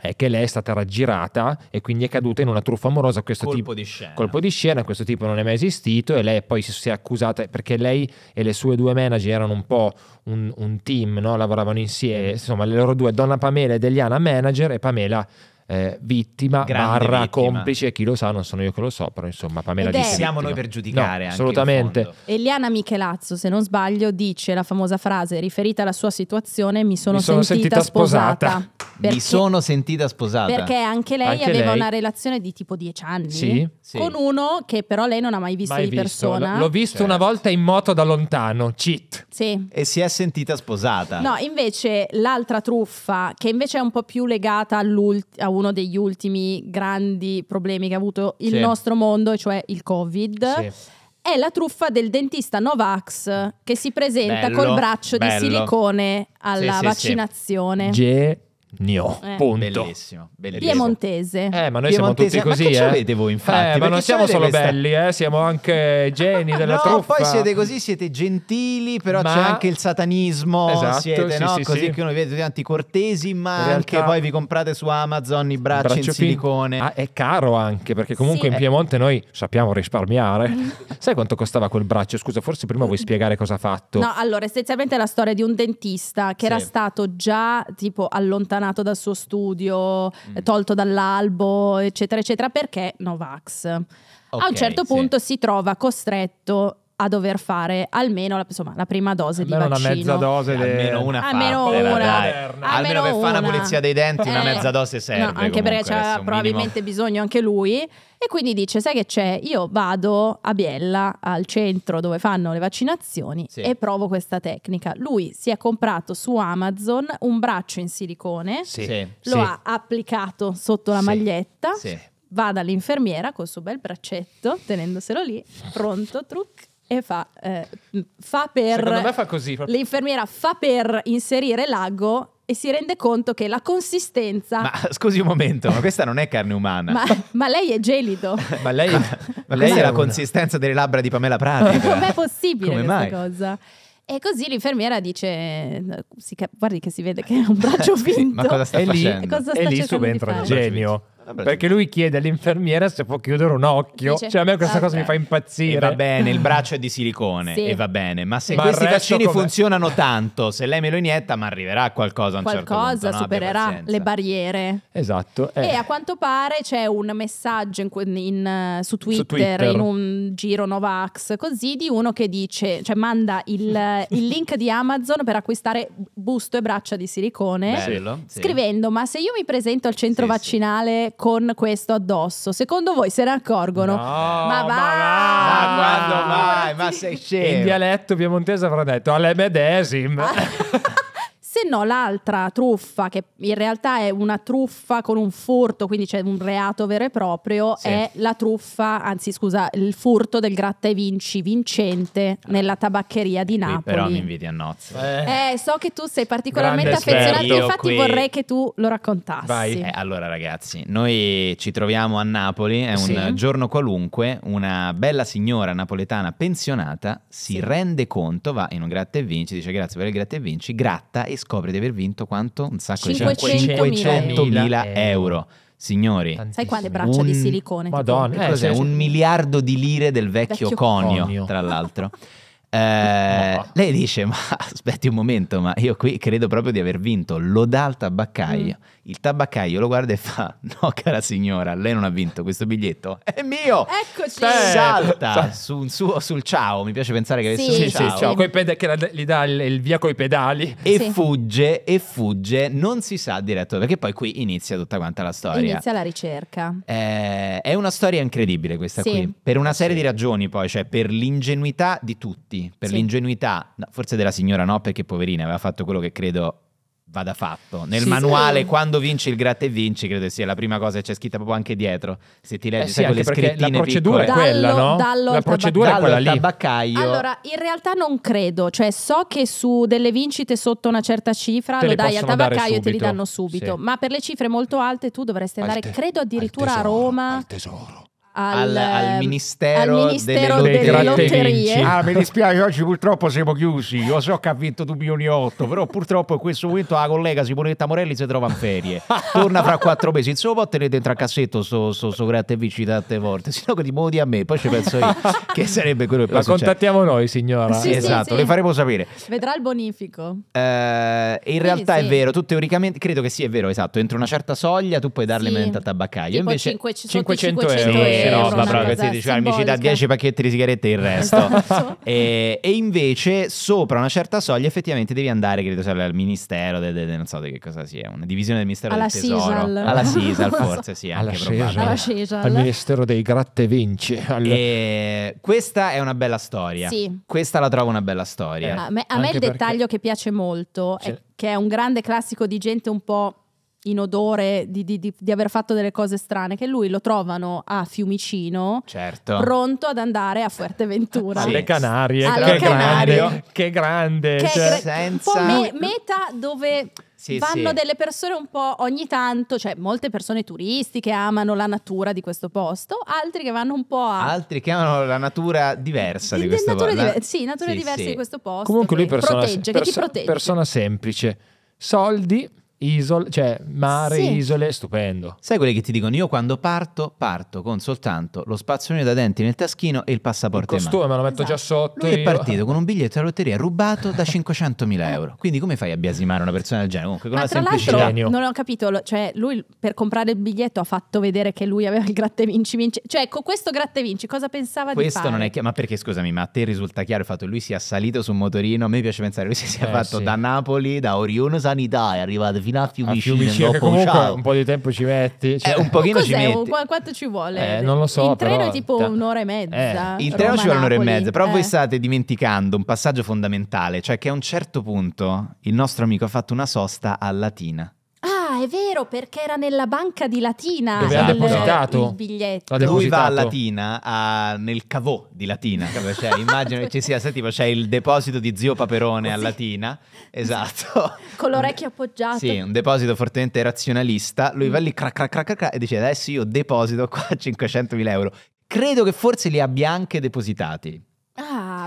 è eh, che lei è stata raggirata e quindi è caduta in una truffa amorosa. Questo colpo tipo, di scena. Colpo di scena, questo tipo non è mai esistito e lei poi si è accusata perché lei e le sue due manager erano un po' un, un team, no? lavoravano insieme, mm. insomma le loro due, Donna Pamela ed Eliana manager e Pamela eh, vittima, Grande barra vittima. complice, chi lo sa, non sono io che lo so, però insomma Pamela dice... siamo noi per giudicare. No, assolutamente. Eliana Michelazzo, se non sbaglio, dice la famosa frase riferita alla sua situazione, mi sono, mi sono sentita, sentita, sposata. sposata. Perché, mi sono sentita sposata. Perché anche lei anche aveva lei. una relazione di tipo 10 anni sì, sì. con uno che però lei non ha mai visto mai di visto. persona. L'ho visto certo. una volta in moto da lontano, cheat. Sì. E si è sentita sposata. No, invece l'altra truffa, che invece è un po' più legata all'ultima uno degli ultimi grandi problemi che ha avuto il sì. nostro mondo, cioè il Covid. Sì. È la truffa del dentista Novax che si presenta bello, col braccio bello. di silicone alla vaccinazione. Sì, Gnò, eh. punto. Bellissimo, bellissimo. Piemontese. Eh, ma noi Piemontese. siamo tutti così, ma che eh. avete voi infatti? Eh, ma non siamo solo questa... belli, eh, siamo anche geni della no, truffa. poi siete così, siete gentili, però ma... c'è anche il satanismo, esatto, siete, sì, no? sì, così sì. che uno vede tanti cortesi, ma realtà... anche poi vi comprate su Amazon i bracci Braccio in silicone. Pin... Ah, è caro anche, perché comunque in eh. Piemonte noi sappiamo risparmiare. Mm. Sai quanto costava quel braccio? Scusa, forse prima vuoi spiegare cosa ha fatto. No, allora, essenzialmente è la storia di un dentista che era stato già tipo allontanato allontanato dal suo studio, mm. Eh, tolto dall'albo, eccetera, eccetera, perché Novax. Okay, a un certo punto si trova costretto a dover fare almeno la, insomma, la prima dose almeno di vaccino. Almeno una mezza dose. De... Almeno una Almeno una. Dai. Almeno, almeno per fare la pulizia dei denti eh. una mezza dose serve. No, anche perché c'ha probabilmente minimo. bisogno anche lui. E quindi dice, sai che c'è? Io vado a Biella, al centro dove fanno le vaccinazioni, sì. e provo questa tecnica. Lui si è comprato su Amazon un braccio in silicone, sì. lo sì. ha applicato sotto la maglietta, va dall'infermiera col suo bel braccetto, tenendoselo lì, pronto, truc, e fa, eh, fa per... Fa così, l'infermiera fa per inserire l'ago e si rende conto che la consistenza... Ma scusi un momento, ma questa non è carne umana. ma, ma, lei è gelido. ma lei, ma lei è la consistenza delle labbra di Pamela Prati. Com'è possibile Come questa mai? cosa? E così l'infermiera dice: Guardi, che si vede che è un braccio finto. ma cosa sta e facendo? Lì, cosa e lì subentra il genio eh perché lui chiede all'infermiera se può chiudere un occhio. Dice, cioè, a me questa ah, cosa mi fa impazzire. E va bene, il braccio è di silicone sì. e va bene, ma se ma questi vaccini funzionano tanto, se lei me lo inietta, ma arriverà qualcosa a un certo qualcosa certo punto, Qualcosa supererà le barriere. Esatto. Eh. E a quanto pare c'è un messaggio in, in, eh, su, Twitter, su, Twitter, in un giro Novax, così di uno che dice, cioè manda il, il link di Amazon per acquistare busto e braccia di silicone, Bello, scrivendo: sì. Ma se io mi presento al centro sì, vaccinale con questo addosso. Secondo voi se ne accorgono? No, ma va! Ma, quando mai? Ma sei scemo! In dialetto piemontese avrà detto alle medesim. Se no, l'altra truffa, che in realtà è una truffa con un furto, quindi c'è un reato vero e proprio, sì. è la truffa, anzi scusa, il furto del gratta e vinci vincente ah. nella tabaccheria di Napoli. Qui però mi invidi a nozze. Eh. eh. so che tu sei particolarmente Grande affezionato, infatti qui... vorrei che tu lo raccontassi. Eh, allora ragazzi, noi ci troviamo a Napoli, è un sì. giorno qualunque, una bella signora napoletana pensionata si sì. rende conto, va in un gratta e vinci, dice grazie per il gratta e vinci, gratta e scopre scopre di aver vinto quanto? Un sacco 500 di 500.000 euro. Signori, Tantissime. sai quante braccia un... di silicone? Madonna, eh, cos'è? Cioè, un miliardo di lire del vecchio, vecchio conio, conio, tra l'altro. Eh, Lei dice: Ma aspetti un momento, ma io qui credo proprio di aver vinto. Lo dà tabaccaio. Mm. Il tabaccaio lo guarda e fa: No, cara signora, lei non ha vinto questo biglietto. È mio! Eccoci! Salta su un sul ciao. Mi piace pensare che avesse sì, un sì, ciao. Sì, ciao. che gli dà il, il, via coi pedali. E sì. fugge, e fugge. Non si sa diretto perché poi qui inizia tutta quanta la storia. Inizia la ricerca. Eh, è una storia incredibile questa qui. Per una eh, serie di ragioni, poi, cioè per l'ingenuità di tutti tutti per sì. l'ingenuità, no, forse della signora no, perché poverina aveva fatto quello che credo vada fatto. Nel sì, manuale, sì. quando vinci il gratta e vinci, credo sia la prima cosa, c'è scritta proprio anche dietro. Se ti leggi, eh sì, sai, quelle scrittine La procedura piccole. è quella, dallo, no? Dallo la procedura è quella lì. Tabaccaio. Allora, in realtà non credo, cioè so che su delle vincite sotto una certa cifra te lo dai al tabaccaio e te li danno subito, ma per le cifre molto alte tu dovresti andare, te, credo addirittura tesoro, a Roma. Al tesoro al, al, al, ministero, al ministero, delle, delle lotterie. Ah, mi dispiace, oggi purtroppo siamo chiusi. Io so che ha vinto 2 milioni e 8, però purtroppo in questo momento la collega Simonetta Morelli si trova in ferie. Torna fra quattro mesi. Insomma, può tenere dentro a cassetto sto, sto, sto gratte vici tante volte. Se no, che ti muovi a me, poi ci penso io. che sarebbe quello che La contattiamo noi, signora. Sì, esatto, sì, le faremo sapere. Vedrà il bonifico. Eh, in realtà sì, è vero, tu teoricamente credo che sia vero, esatto. Entro una certa soglia tu puoi darle sì. al tabaccaio. Invece 500, 500 euro. euro che roba esatto, proprio così, diceva ah, mi ci dà 10 pacchetti di sigarette e il resto. Esatto. e, e, invece sopra una certa soglia effettivamente devi andare, credo, cioè, al ministero, de, de, de, non so di che cosa sia, una divisione del ministero alla del tesoro. Cisal. Alla Sisal forse, sì, alla anche probabilmente. Al ministero dei gratte vinci. Al... E questa è una bella storia. Sì. Questa la trovo una bella storia. Eh, a me, a me il dettaglio perché... che piace molto cioè. è che è un grande classico di gente un po' in odore di, di, di, di, aver fatto delle cose strane, che lui lo trovano a Fiumicino, certo. pronto ad andare a Fuerteventura. Alle Canarie, Alle che, Grande, che grande! Che cioè. gr- Senza... me- meta dove... Sì, vanno sì. delle persone un po' ogni tanto, cioè molte persone turistiche amano la natura di questo posto, altri che vanno un po' a... Altri che amano la natura diversa di, di questo posto. Diver- sì, natura sì, diversa di questo posto. Comunque lui persona, protegge, sem- protegge. persona semplice, soldi isole, cioè mare, sì. isole, stupendo. Sai quelli che ti dicono? Io quando parto, parto con soltanto lo spazzolino da denti nel taschino e il passaporto il costume, in mano. me lo metto esatto. già sotto. Lui io... è partito con un biglietto da lotteria rubato da 500.000 euro. Quindi come fai a biasimare una persona del genere? Comunque con Ma una semplicità. Non ho capito, cioè lui per comprare il biglietto ha fatto vedere che lui aveva il gratte vinci vinci. Cioè con questo gratte vinci cosa pensava questo di fare? Questo non è ma perché scusami, ma a te risulta chiaro il fatto che lui sia salito su un motorino, a me piace pensare che lui si sia eh, fatto sì. da Napoli, da Oriuno Sanità è arrivato fino fino a Fiumicino, a Fiumicino dopo comunque ciao. un po' di tempo ci metti cioè, eh, un pochino ci metti quanto ci vuole? Eh, non lo so in treno però, è tipo un'ora e mezza eh. in treno ci vuole un'ora e mezza però eh. voi state dimenticando un passaggio fondamentale cioè che a un certo punto il nostro amico ha fatto una sosta a Latina è vero, perché era nella banca di Latina. Dove ha depositato il biglietto. Depositato. Lui va a Latina, a, nel cavò di Latina. Cioè, immagino che ci sia, sai, tipo, c'è il deposito di zio Paperone a Latina. Esatto. Con l'orecchio appoggiato. Sì, un deposito fortemente razionalista. Lui mm. va lì, crac, crac, crac, crac, e dice, adesso io deposito qua 500.000 euro. Credo che forse li abbia anche depositati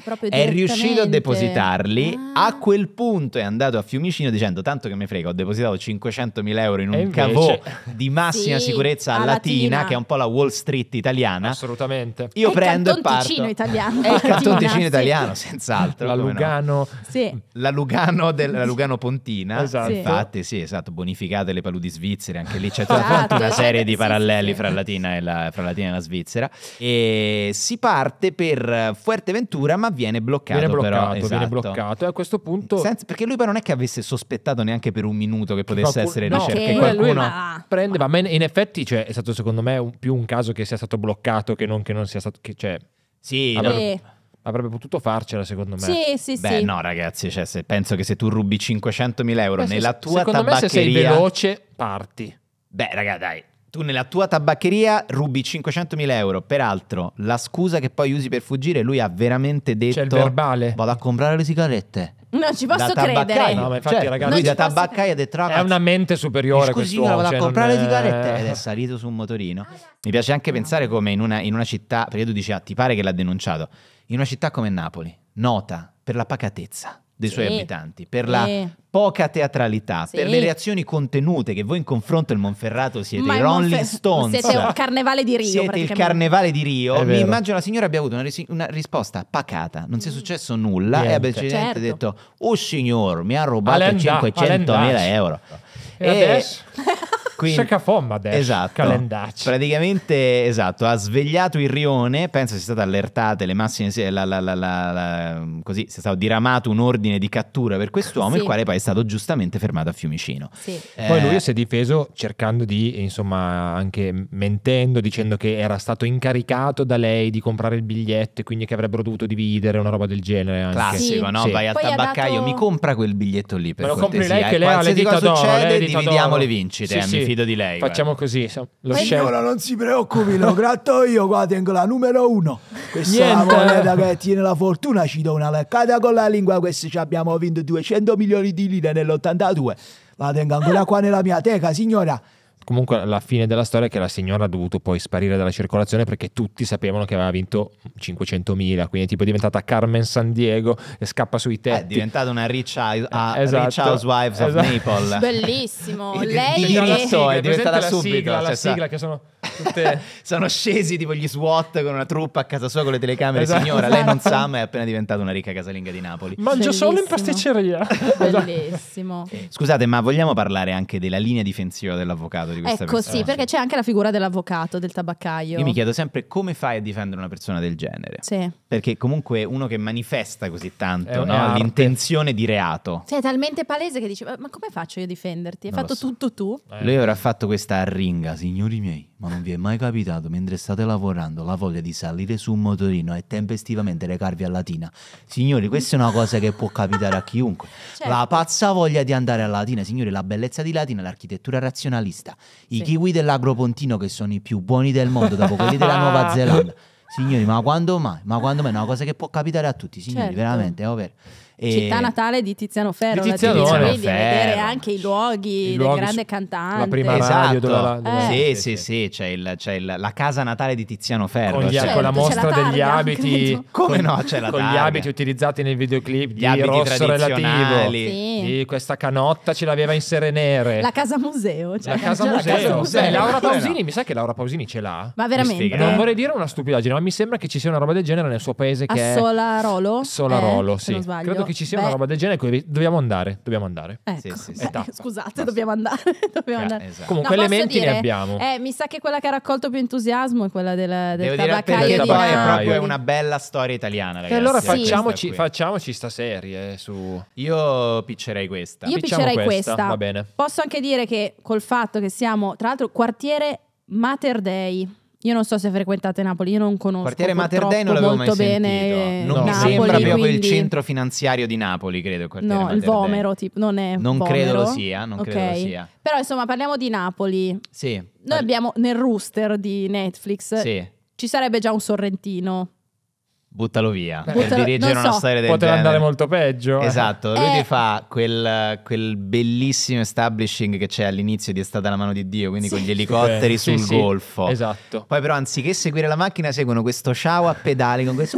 proprio è riuscito a depositarli. Ah. A quel punto è andato a Fiumicino dicendo: Tanto che mi frega, ho depositato 500.000 euro in un invece... cavò di massima sì, sicurezza a Latina, Latina, che è un po' la Wall Street italiana. Assolutamente. Io è prendo e parto. Ticino italiano. È il canton italiano, senz'altro. La Lugano. No. Sì. La Lugano, del, la Lugano Pontina. Esatto. Infatti, sì, esatto. Bonificate le paludi svizzere, anche lì c'è tutta esatto. una serie di paralleli fra Latina e la, fra Latina e la Svizzera. E si parte per Fuerteventura, ma viene bloccato. Viene bloccato, però, esatto. viene bloccato. E a questo punto... Senza, perché lui però non è che avesse sospettato neanche per un minuto che potesse qualcuno, essere ricerca. No, che qualcuno va. prende, ma in effetti cioè, è stato secondo me un, più un caso che sia stato bloccato che non che non sia stato... Che, cioè, sì, avrebbe, no. avrebbe potuto farcela secondo me. Sì, sì, Beh, sì. no ragazzi, cioè, se, penso che se tu rubi 500.000 euro Beh, nella tua secondo tabaccheria... Secondo me se sei veloce parti. Beh, raga, dai, tu nella tua tabaccheria rubi 500.000 euro, peraltro la scusa che poi usi per fuggire, lui ha veramente detto... C'è il verbale. Vado a comprare le sigarette. Non ci posso credere. No, ma infatti, cioè, ragazzi, lui da tabaccaia ha detto: ah, È una mente superiore. Così vado cioè, a comprare le sigarette. Ed è salito su un motorino. Mi piace anche pensare come in una, in una città, perché tu dici: ah, ti pare che l'ha denunciato? In una città come Napoli, nota per la pacatezza dei suoi sì. abitanti, per la poca teatralità, sì. per le reazioni contenute che voi in confronto al Monferrato siete i Rolling Monfer- Stones. Siete un carnevale di Rio. Siete il carnevale di Rio. Mi immagino la signora abbia avuto una, ris- una risposta pacata, non mm. sia successo nulla Niente. e abbia certo. detto, oh signor, mi ha rubato 500.000 euro. E, e adesso? Quindi, Sciacafomma adesso, esatto, calendacci. Praticamente, esatto, ha svegliato il rione, penso sia stato allertato, le massime, la, la, la, la così, sia stato diramato un ordine di cattura per quest'uomo, sì. il quale poi è stato giustamente fermato a Fiumicino. Sì. Eh, poi lui si è difeso cercando di, insomma, anche mentendo, dicendo che era stato incaricato da lei di comprare il biglietto e quindi che avrebbero dovuto dividere, una roba del genere. Anche. Classico, sì. no? Vai al poi tabaccaio, dato... mi compra quel biglietto lì per Me lo cortesia. compri lei che lei ha le dita d'oro. Succede, dividiamo le vincite, sì, sì fido di lei. Facciamo guarda. così. Lo Signora, non si preoccupi, lo gratto io. Qua tengo la numero uno. Questa è la moneta che tiene la fortuna. Ci do una leccata con la lingua. Questi ci abbiamo vinto 200 milioni di lire nell'82. La tengo ancora qua nella mia teca, signora comunque la fine della storia è che la signora ha dovuto poi sparire dalla circolazione perché tutti sapevano che aveva vinto 500.000 quindi è tipo è diventata Carmen San Diego e scappa sui eh, tetti è diventata una rich, uh, eh, esatto. rich housewives esatto. of Naples bellissimo lei è, so, è diventata la subito sigla, cioè la sigla che sono tutte... sono scesi tipo gli SWAT con una truppa a casa sua con le telecamere esatto. signora lei non esatto. sa ma è appena diventata una ricca casalinga di Napoli mangio bellissimo. solo in pasticceria esatto. bellissimo scusate ma vogliamo parlare anche della linea difensiva dell'avvocato parlato di questa ecco, persona. Ecco sì, perché c'è anche la figura dell'avvocato, del tabaccaio. Io mi chiedo sempre come fai a difendere una persona del genere. Sì. Perché comunque uno che manifesta così tanto no? l'intenzione di reato. Sì, è talmente palese che dici, ma come faccio io a difenderti? Hai non fatto so. tutto tu? Eh. Lui avrà fatto questa arringa, signori miei, ma non vi è mai capitato mentre state lavorando la voglia di salire su un motorino e tempestivamente recarvi a Latina. Signori, questa è una cosa che può capitare a chiunque. Certo. La pazza voglia di andare a Latina, signori, la bellezza di Latina, l'architettura razionalista, i sì. kiwi dell'Agropontino che sono i più buoni del mondo dopo quelli della Nuova Zelanda. Signori, ma quando mai? Ma quando mai? È una cosa che può capitare a tutti, signori, certo. veramente, è ovvero. E... Città natale di Tiziano Ferro, di Tiziano Ferro. Vedi, Ferro. vedere anche i luoghi, I luoghi del grande su... cantante. La prima esatto. dove la, dove eh. Sì, sì, sì, c'è, il, c'è il, la casa natale di Tiziano Ferro. Con, gli, certo, con la certo, mostra la targa, degli abiti. Come no, c'è la Con gli abiti utilizzati nel videoclip gli di abiti rosso relativo. Sì. Di questa canotta ce l'aveva in sere nere. La casa museo. Cioè, la casa museo. La Laura Pausini, mi sa che Laura Pausini ce l'ha. Ma veramente? Non vorrei dire una stupidaggine, ma mi sembra che ci sia una roba del genere nel suo paese che A è... Solarolo? Solarolo, eh, sì. Credo che che ci sia Beh. una roba del genere, dobbiamo andare, dobbiamo andare. Ecco. Sì, sì, Beh, scusate, dobbiamo andare. dobbiamo eh, andare. Esatto. Comunque no, elementi dire, ne abbiamo. Eh, mi sa che quella che ha raccolto più entusiasmo è quella della, del tabaccaio di Napoli. È proprio una bella storia italiana, ragazzi. E allora facciamoci, facciamoci sta serie eh, su... Io piccerei questa. Io piccerei questa. questa. Va bene. Posso anche dire che col fatto che siamo, tra l'altro, quartiere Mater Dei io non so se frequentate Napoli, io non conosco quartiere Mater Dei non l'avevo molto mai bene. Non no. mi Napoli, sembra proprio quindi... il centro finanziario di Napoli, credo. Il no, Mater il Vomero, Dei. tipo, non è Non Vomero. credo lo sia, non okay. credo lo sia. Però insomma, parliamo di Napoli. Sì. Noi abbiamo nel rooster di Netflix. Sì. Ci sarebbe già un sorrentino buttalo via. Beh, per dirigere so. una storia del Poteva genere. andare molto peggio. Eh. Esatto, lui eh. ti fa quel, quel, bellissimo establishing che c'è all'inizio di È stata la mano di Dio, quindi sì. con gli elicotteri eh, sì, sul sì, golfo. Esatto. Poi però anziché seguire la macchina seguono questo ciao a pedali con questo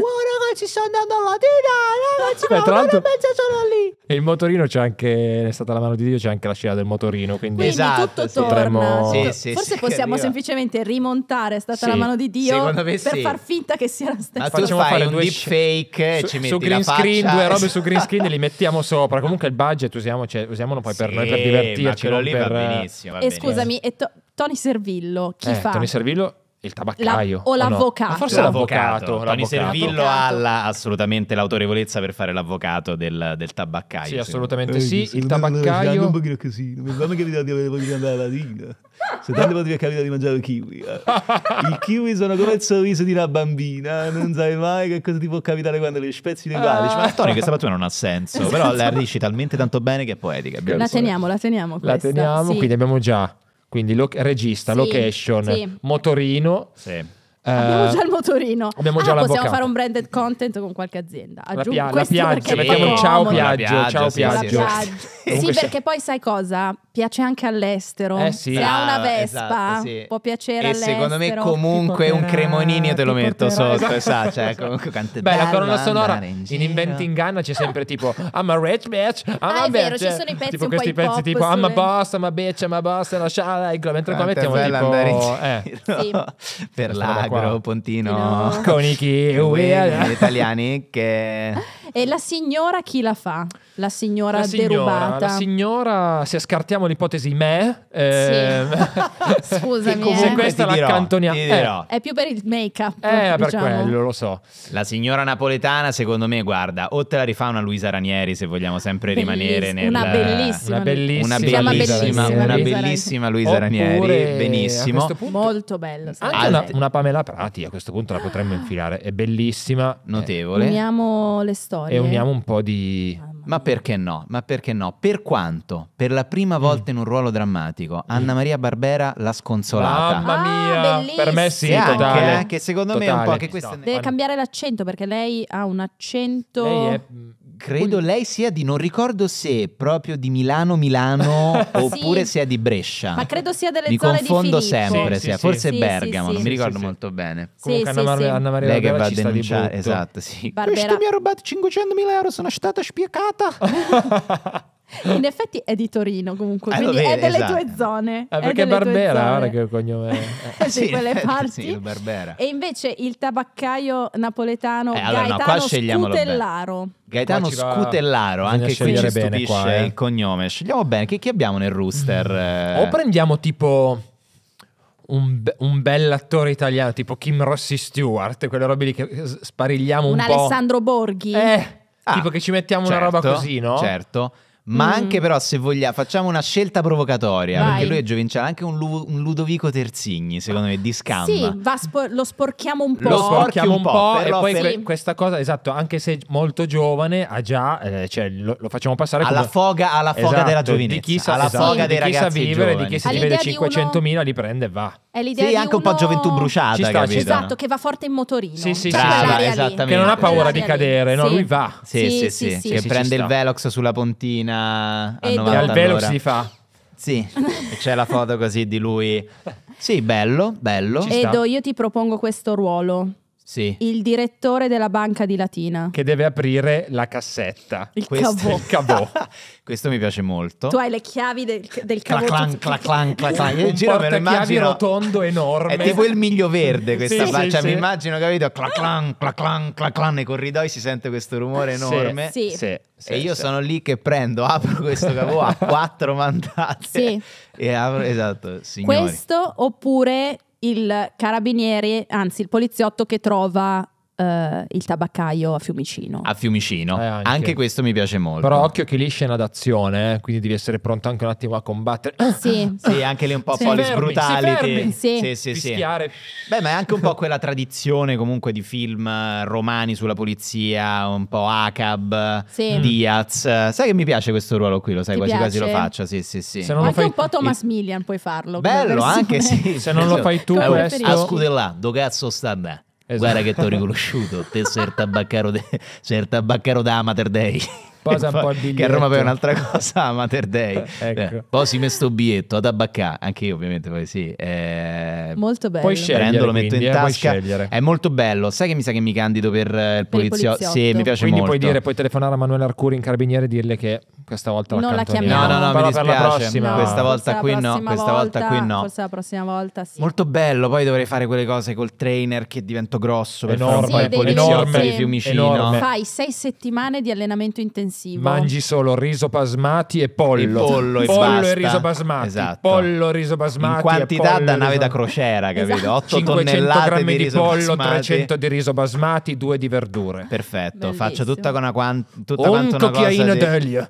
ci sono andato a Latina, ragazzi, Beh, tra l'altro, sono lì. E il motorino c'è anche, è stata la mano di Dio, c'è anche la scena del motorino, quindi, quindi esatto, tutto sì. potremmo... Sì, sì, Forse possiamo semplicemente rimontare, è stata la mano di Dio, per far finta che sia la stessa. Ma facciamo fai fare un deepfake, su, ci metti su green screen, due robe su green screen e li mettiamo sopra. Comunque il budget usiamo, cioè, usiamolo poi per noi, per divertirci. Ma quello lì per... va benissimo. Va e benissimo. scusami, e to Tony Servillo, chi eh, fa? Tony Servillo il tabaccaio la, o l'avvocato. No? Forse l'avvocato. Tony Servillo ha la, assolutamente l'autorevolezza per fare l'avvocato del, del, tabaccaio. Sì, assolutamente sì. sì. Il tabaccaio. Non mi così, non mi capita di avere voglia di andare alla linea. Se tanto mi capita di mangiare il kiwi. Eh. I kiwi sono come il sorriso di una bambina, eh, non sai mai che cosa ti può capitare quando le spezzi le guardi. Dici, ma ah. Tony, questa battuta non ha senso, però la riesci talmente tanto bene che è poetica. La teniamo, la teniamo, la teniamo. La teniamo, quindi abbiamo già quindi lo- regista, sì, location, sì. motorino. Sì abbiamo eh, già il motorino. Abbiamo ah, già ah, possiamo fare un branded content con qualche azienda. Aggiungo la, pia- la piaggia, mettiamo ciao piaggio, ciao piaggio. Sì, perché poi sai cosa? Piace anche all'estero. Eh sì. Se ha una ah, esatto, Vespa, esatto, sì. può piacere e all'estero. secondo me comunque poterà, un cremonino te lo metto sotto, esatto, cioè comunque cante Beh, la corona sonora in, in Inventi in c'è sempre tipo I'm a rich bitch, I'm ah, a bitch. ci sono i pezzi tipo questi pezzi tipo I'm a boss, I'm a bitch, I'm a boss, lasciala, ecco, mentre qua mettiamo tipo eh per la sarebbero Pontino, Pontino. Conichi e italiani che... E la signora chi la fa? La signora, la signora derubata. La signora, se scartiamo l'ipotesi me... Ehm, eh, sì. Scusami. Se questa la accantoniamo... Eh, è più per il make-up. Eh, diciamo. per quello, lo so. La signora napoletana, secondo me, guarda, o te la rifà una Luisa Ranieri, se vogliamo sempre Belliss- rimanere nel... Una bellissima. Una bellissima, una bellissima, una bellissima Luisa Ranieri, benissimo. Molto bello. Anche una, una Pamela Prati, a questo punto la potremmo infilare. È bellissima. Notevole. Uniamo le storie. E uniamo un po' di... Ma perché no? Ma perché no? Per quanto, per la prima volta mm. in un ruolo drammatico, mm. Anna Maria Barbera l'ha sconsolata. Mamma ah, mia! Ah, per me sì, anche, totale. Eh, che secondo totale. me è un po' che questa... Deve cambiare l'accento perché lei ha un accento... Lei è Credo lei sia di, non ricordo se proprio di Milano, Milano oppure sì. sia di Brescia. Ma credo sia delle mi zone di Mi confondo sempre, sì, sì, forse Bergamo, non mi ricordo molto bene. Comunque Anna, Mar- Anna Maria lei che va a denunciare, esatto, sì. Barbera. Questo mi ha rubato 500.000 euro, sono stata spiegata. In effetti è di Torino comunque, eh, quindi vedi, è delle esatto. tue zone. Ah, perché è Barbera, guarda che cognome è. sì, quelle parti. Sì, Barbera. E invece il tabaccaio napoletano eh, allora, Gaetano no, Scutellaro. Gaetano Scutellaro, anche qui ci bene qua, eh. il cognome. Scegliamo bene, che chi abbiamo nel rooster? Mm. O prendiamo tipo... Un, be- un, bell'attore italiano tipo Kim Rossi Stewart, quelle robe lì che sparigliamo un, un po'. Un Alessandro Borghi? Eh, ah, tipo che ci mettiamo certo, una roba certo, così, no? Certo. Ma mm. anche però se vogliamo, facciamo una scelta provocatoria, Vai. perché lui è giovinciale, anche un, Lu- un Ludovico Terzigni, secondo me, di scamma. Sì, spo- lo sporchiamo un po'. Lo sporchiamo un po', Però, e poi per... questa cosa, esatto, anche se molto giovane, ha già, eh, cioè, lo, lo, facciamo passare alla come... foga, alla foga esatto, della giovinezza, di chi sa, alla esatto, foga dei chi ragazzi sa vivere, di chi si vede 500.000 uno... li prende e va. È l'idea sì, anche uno... un po' gioventù bruciata, Ci sta, capito? Esatto, che va forte in motorino. Sì, sì, cioè, Brava, Che non ha paura di cadere, no, lui va. Sì, sì, sì, che prende il Velox sulla pontina macchina a e 90 al velox si fa. Sì, c'è la foto così di lui. Sì, bello, bello. Edo, io ti propongo questo ruolo. Sì. il direttore della banca di Latina. Che deve aprire la cassetta. Il Questo cavò. il cavò. Questo mi piace molto. Tu hai le chiavi del, del cavò. Claclan, claclan, claclan. Io giro me lo immagino. rotondo enorme. È tipo il miglio verde questa sì, ba- sì, cioè, sì. mi immagino, capito? Claclan, claclan, claclan. Nei corridoi si sente questo rumore enorme. Sì. sì. e io sono lì che prendo, apro questo cavò a quattro mandate. Sì. E apro, esatto, signori. Questo oppure il carabiniere, anzi il poliziotto che trova Uh, il tabaccaio a Fiumicino. A Fiumicino, eh, anche. anche. questo mi piace molto. Però occhio che lì scena d'azione, eh? quindi devi essere pronto anche un attimo a combattere. Sì, sì anche lì un po' sì. Polis fermi, Brutality. Sì, sì, sì, sì. Beh, ma è anche un po' quella tradizione comunque di film eh, romani sulla polizia, un po' Acab, sì. Diaz. Sai che mi piace questo ruolo qui, lo sai, Ti quasi piace? quasi lo faccio, sì, sì, sì. Se non anche lo fai un po' Thomas il... Millian puoi farlo. Bello, anche sì. Se non lo fai tu questo... A scudella, do cazzo sta bene. Esatto. Guarda che ti ho riconosciuto, te sei il tabaccaro, de, sei il tabaccaro da Amater Day. Posa un po' il Che a Roma poi è un'altra cosa, Amater Day. Eh, eh, ecco. Eh, posi me sto biglietto, ad tabaccà, anche io ovviamente poi sì. Eh, molto bello. Poi scegliere lo metto in eh, tasca. È molto bello. Sai che mi sa che mi candido per il poliziotto? Per Sì, mi piace quindi molto. Quindi puoi dire, puoi telefonare a Manuela Arcuri in carabiniere e dirle che questa volta non la chiamiamo. No, no, no, mi dispiace. No, questa volta qui no, questa volta, volta qui no. Forse la prossima volta sì. Molto bello, poi dovrei fare quelle cose col trainer che divento grosso per enorme, fare sì, poliziotto di Fiumicino. Enorme. Fai sei settimane di allenamento intensivo. Mangi solo riso basmati e pollo. E pollo e, pollo e riso basmati. Esatto. Pollo, riso basmati. In quantità da nave da esatto. crociera, capito? Esatto. 8 500 grammi di, di pollo, basmati. 300 di riso basmati, 2 di verdure. Perfetto, Bellissimo. faccio tutta, una, tutta quanto una cosa. Un cocchiaino di... d'olio.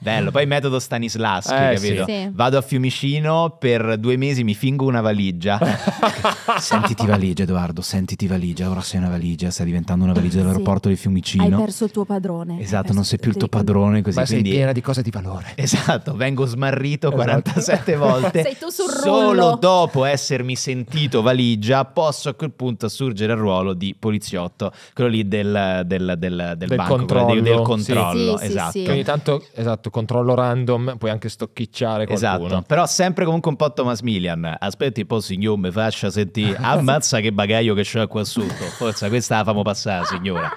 Bello, poi metodo Stanislaschi, eh, capito? Sì. Vado a Fiumicino, per due mesi mi fingo una valigia. sentiti valigia Edoardo, sentiti valigia, ora sei una valigia, stai diventando una valigia dell'aeroporto sì. di Fiumicino. Hai perso il tuo padrone. Esatto, non sei più il tuo padrone, così. Ma sei quindi... piena di cose di valore. Esatto, vengo smarrito esatto. 47 volte. sei tu sul Solo rullo. dopo essermi sentito valigia posso a quel punto assurgere il ruolo di poliziotto, quello lì del, del, del, del, del banco, controllo. del, controllo. Sì. Esatto esatto. Sì. Quindi tanto, esatto, controllo random, puoi anche stocchicciare qualcuno. Esatto, però sempre comunque un po' Thomas Milian. Aspetti un po', signor, mi faccia sentire, ammazza che bagaglio che c'è qua sotto. Forza, questa la famo passare, signora.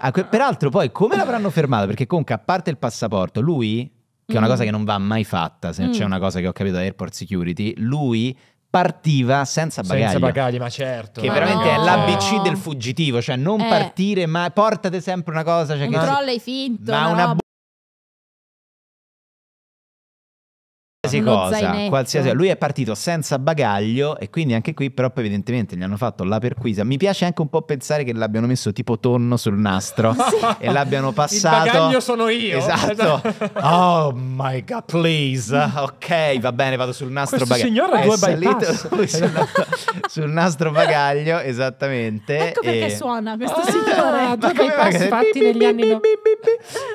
Ah, peraltro poi come l'avranno fermato? Perché comunque a parte il passaporto, lui, che è una mm. cosa che non va mai fatta, se mm. c'è una cosa che ho capito da Airport Security, lui partiva senza bagagli. Senza bagagli, ma certo. Che ma veramente no. è ah. l'ABC del fuggitivo, cioè non eh. partire mai, portate sempre una cosa. Cioè un che... trolley finto. Ma una, una qualsiasi cosa, qualsiasi... lui è partito senza bagaglio e quindi anche qui però evidentemente gli hanno fatto la perquisa. Mi piace anche un po' pensare che l'abbiano messo tipo tonno sul nastro sì. e l'abbiano passato. Il bagaglio sono io. Esatto. esatto. oh my god, please. Ok, va bene, vado sul nastro Questo bagaglio. Signora, due salito sul, sul nastro bagaglio, esattamente. Ecco perché e... suona questo ah, signore. Due bypass fatti negli anni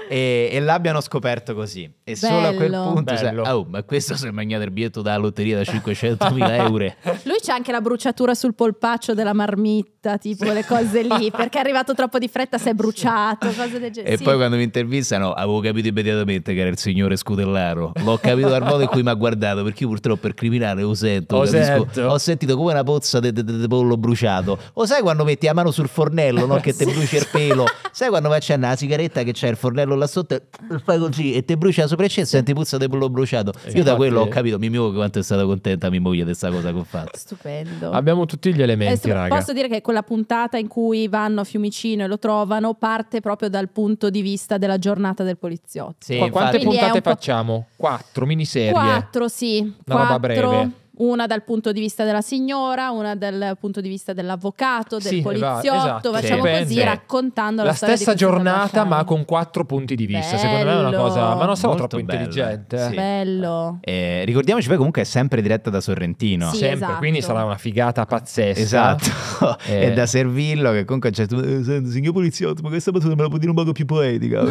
e, l'abbiano scoperto così. E solo a quel punto, cioè, oh, ma questo chissà se magna del biglietto da lotteria da 500 mila euro. Lui c'ha anche la bruciatura sul polpaccio della marmitta, tipo le cose lì, perché è arrivato troppo di fretta, si è bruciato, cose del genere. E sì. poi quando mi intervistano avevo capito immediatamente che era il signore Scudellaro. L'ho capito dal modo in cui mi ha guardato, perché io purtroppo per criminale lo sento. Lo sento. Ho sentito come una pozza di pollo bruciato. O sai quando metti la mano sul fornello, no? Che ti brucia il pelo. sai quando vai a una sigaretta che c'è il fornello là sotto, fai così e ti brucia la sopra e senti puzza di pollo bruciato. Io da quello ho capito, mi muovo quanto è stata contenta mia moglie di questa cosa che ho fatto. Stupendo. Abbiamo tutti gli elementi, raga. Posso dire che quella puntata in cui vanno a Fiumicino e lo trovano parte proprio dal punto di vista della giornata del poliziotto. Sì, Qua, quante puntate facciamo? Quattro miniserie. Quattro, sì. Una quattro... roba breve una dal punto di vista della signora, una dal punto di vista dell'avvocato, del sì, poliziotto, esatto. facciamo sì. così raccontando la, la stessa giornata ma con quattro punti di vista, bello. secondo me è una cosa, ma non sarò troppo bello. intelligente. Eh. Sì. Bello. Eh, ricordiamoci poi comunque è sempre diretta da Sorrentino. sempre, esatto. quindi sarà una figata pazzesca. Esatto. Eh. e da Servillo che comunque a un eh, signor poliziotto, ma questa battuta me la può dire un poco più poetica.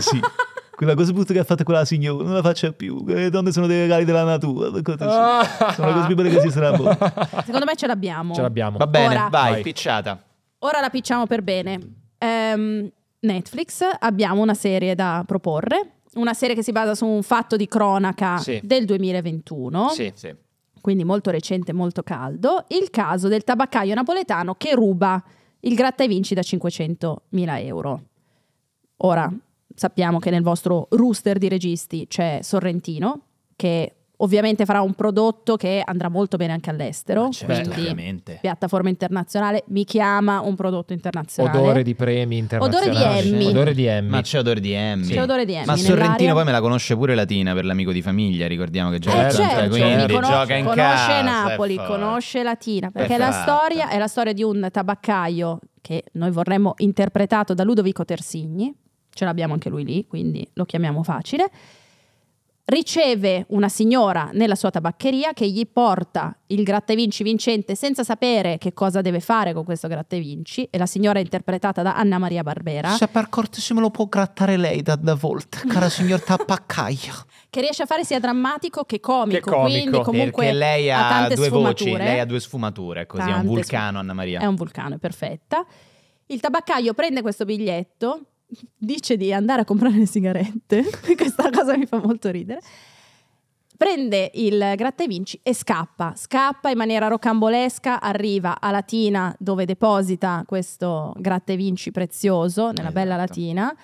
sì. quella cosa brutta che ha fatto quella signora, non la faccia più. Le donne sono dei regali della natura. sono le cose più belle che esistono. Secondo me ce l'abbiamo. Ce l'abbiamo. Va bene, Ora, vai, vai, picciata. Ora la picciamo per bene. Um, Netflix, abbiamo una serie da proporre. Una serie che si basa su un fatto di cronaca sì. del 2021. Sì, sì. Quindi molto recente, molto caldo. Il caso del tabaccaio napoletano che ruba il gratta e vinci da 500.000 euro. Ora, sappiamo che nel vostro rooster di registi c'è Sorrentino, che ovviamente farà un prodotto che andrà molto bene anche all'estero, certo, quindi piattaforma internazionale, mi chiama un prodotto internazionale. Odore di premi internazionali. Odore di Emmy. Odore di Emmy. Ma c'è odore di Emmy. C'è odore di Emmy. Ma Sorrentino poi me la conosce pure Latina per l'amico di famiglia, ricordiamo che gioca eh, certo, quindi conosce, gioca in conosce casa, Napoli, eh, conosce Latina, perché la storia è la storia di un tabaccaio che noi vorremmo interpretato da Ludovico Tersigni, ce l'abbiamo anche lui lì, quindi lo chiamiamo facile. Riceve una signora nella sua tabaccheria che gli porta il grattavinci vincente senza sapere che cosa deve fare con questo grattavinci e la signora è interpretata da Anna Maria Barbera. Se per cortesia me lo può grattare lei da, da volta, cara signor tabaccaio. che riesce a fare sia drammatico che comico, che comico. quindi comunque Perché lei ha, ha due sfumature. voci, lei ha due sfumature, così tante è un vulcano Anna Maria. È un vulcano, è perfetta. Il tabaccaio prende questo biglietto dice di andare a comprare le sigarette, questa cosa mi fa molto ridere, prende il gratta e vinci e scappa, scappa in maniera rocambolesca, arriva a Latina dove deposita questo gratta e vinci prezioso nella eh, esatto. bella Latina.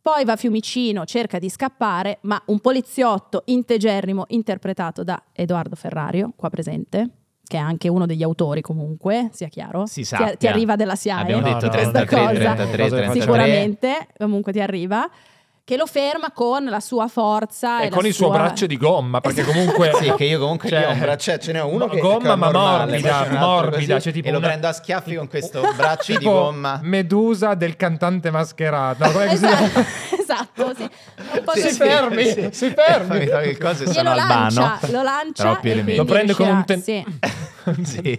Poi va a Fiumicino, cerca di scappare, ma un poliziotto integerrimo interpretato da Edoardo Ferrario, qua presente, che è anche uno degli autori comunque, sia chiaro, si sa. ti, ti arriva della SIAE, abbiamo detto no, questa 33, cosa, 33, 33, sicuramente, comunque ti arriva che lo ferma con la sua forza e, e con il sua... suo braccio di gomma perché comunque sì che io comunque cioè, io braccio, ce n'è uno che gomma ma morbida morbida cioè, tipo e lo una... prendo a schiaffi con questo braccio di gomma medusa del cantante mascherato no, esatto. esatto, sì. si, fermi, sì. si fermi. Che cose sono lo albano. lancia, lo lancia lo prende come un ten- sì. sì.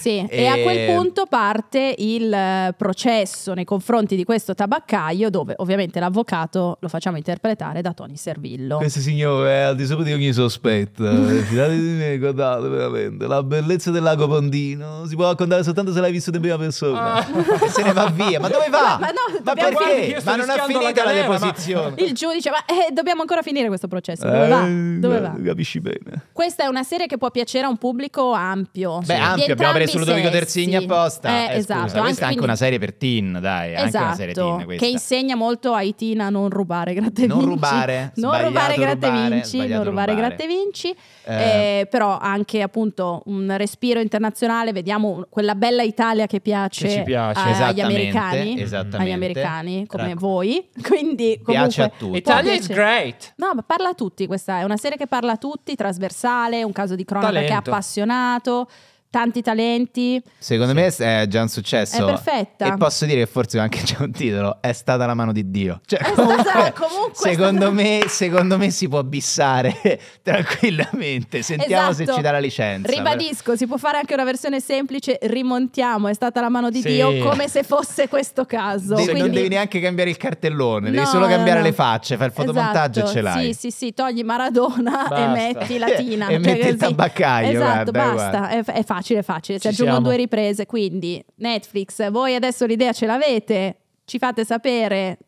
sì. E, e... a quel ehm. punto parte il eh, processo nei confronti di questo tabaccaio, dove ovviamente l'avvocato lo facciamo interpretare da Tony Servillo. Questo signore è eh, al di sopra di ogni sospetto. Eh, fidate di me, guardate veramente. La bellezza del lago Pondino si può raccontare soltanto se l'hai visto in prima persona. Ah. se ne va via. Ma dove va? Ma, no, ma perché? Ma non ha finito la, la deposizione posizione. Il giudice, ma eh, dobbiamo ancora finire questo processo. Dove eh, va? Dove va? Capisci bene. Questa è una serie che può piacere a un pubblico ampio. Beh, sì. ampio, abbiamo preso Ludovico Terzigni apposta. Eh, eh esatto. Scusa, questa è anche una serie per teen, dai. Esatto. Anche una serie esatto, teen, Che insegna molto ai teen a non rubare gratte vinci. Non rubare. Non rubare gratte vinci. Non rubare gratte vinci. Eh. Eh, però anche appunto un respiro internazionale, vediamo quella bella Italia che piace, che ci piace. A, agli americani, agli americani come Racco. voi. Quindi comunque, piace a tutti. Italia is great. No, ma parla a tutti questa, è una serie che parla a tutti, trasversale, un caso di cronaca Talento. che è appassionato tanti talenti. Secondo sì. me è già un successo. È perfetta. E posso dire che forse anche c'è un titolo, è stata la mano di Dio. Cioè, è comunque, stata, comunque secondo, me, secondo, me, si può bissare tranquillamente. Sentiamo esatto. se ci dà la licenza. Ribadisco, però. si può fare anche una versione semplice, rimontiamo, è stata la mano di sì. Dio come se fosse questo caso. De- Quindi... Non devi neanche cambiare il cartellone, no, devi solo cambiare no, le facce, fai il esatto. fotomontaggio esatto. e ce l'hai. Sì, sì, sì, togli Maradona basta. e metti Latina. e cioè metti così. il tabaccaio. Esatto, guarda, basta, È, è facile facile, facile, ci, ci aggiungo due riprese, quindi Netflix, voi adesso l'idea ce l'avete, ci fate sapere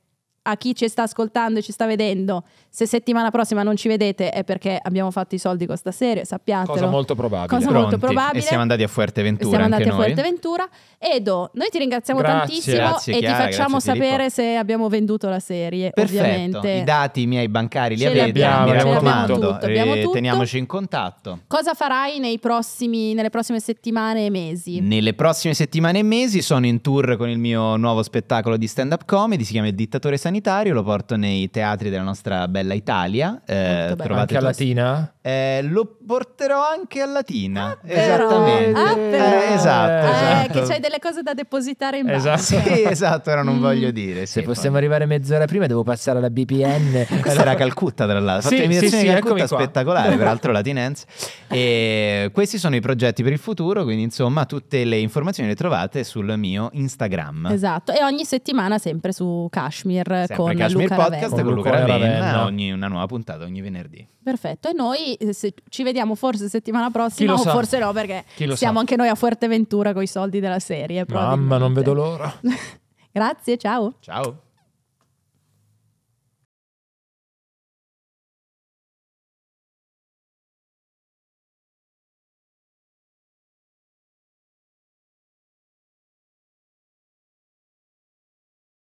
a chi ci sta ascoltando e ci sta vedendo, se settimana prossima non ci vedete è perché abbiamo fatto i soldi con questa serie, sappiatelo. Cosa molto probabile. Cosa Pronti. molto probabile. E siamo andati a Fuerteventura. Siamo andati a Fuerteventura. Edo, noi ti ringraziamo grazie, tantissimo grazie, e Chiara, ti facciamo sapere se abbiamo venduto la serie. Perfetto. Ovviamente. I dati miei bancari li avete. Abbiamo, mi raccomando, tutto. Tutto, abbiamo teniamoci in contatto. Cosa farai nei prossimi, nelle prossime settimane e mesi? Nelle prossime settimane e mesi sono in tour con il mio nuovo spettacolo di stand-up comedy, si chiama Il Dittatore Sanitario sanitario, lo porto nei teatri della nostra bella Italia. Eh, anche a Latina? Eh, lo porterò anche a Latina. Ah, Esattamente. Ah, eh, esatto, eh, esatto. che c'hai delle cose da depositare in banca. Esatto. Sì, esatto, ora non mm. voglio dire. Se possiamo poi. arrivare mezz'ora prima devo passare alla BPN. Questa era Calcutta, tra l'altro. Sì, sì, sì, Calcutta spettacolare, peraltro latinense. E questi sono i progetti per il futuro, quindi insomma tutte le informazioni le trovate sul mio Instagram. Esatto, e ogni settimana sempre su Kashmir con Cashmere Luca Podcast Ravenna. con Luca Ravenna, ogni, una nuova puntata ogni venerdì. Perfetto, e noi eh, se, ci vediamo forse settimana prossima o sa. forse no perché siamo sa. anche noi a Fuerteventura con i soldi della serie. Mamma, non vedo l'ora. Grazie, ciao. Ciao.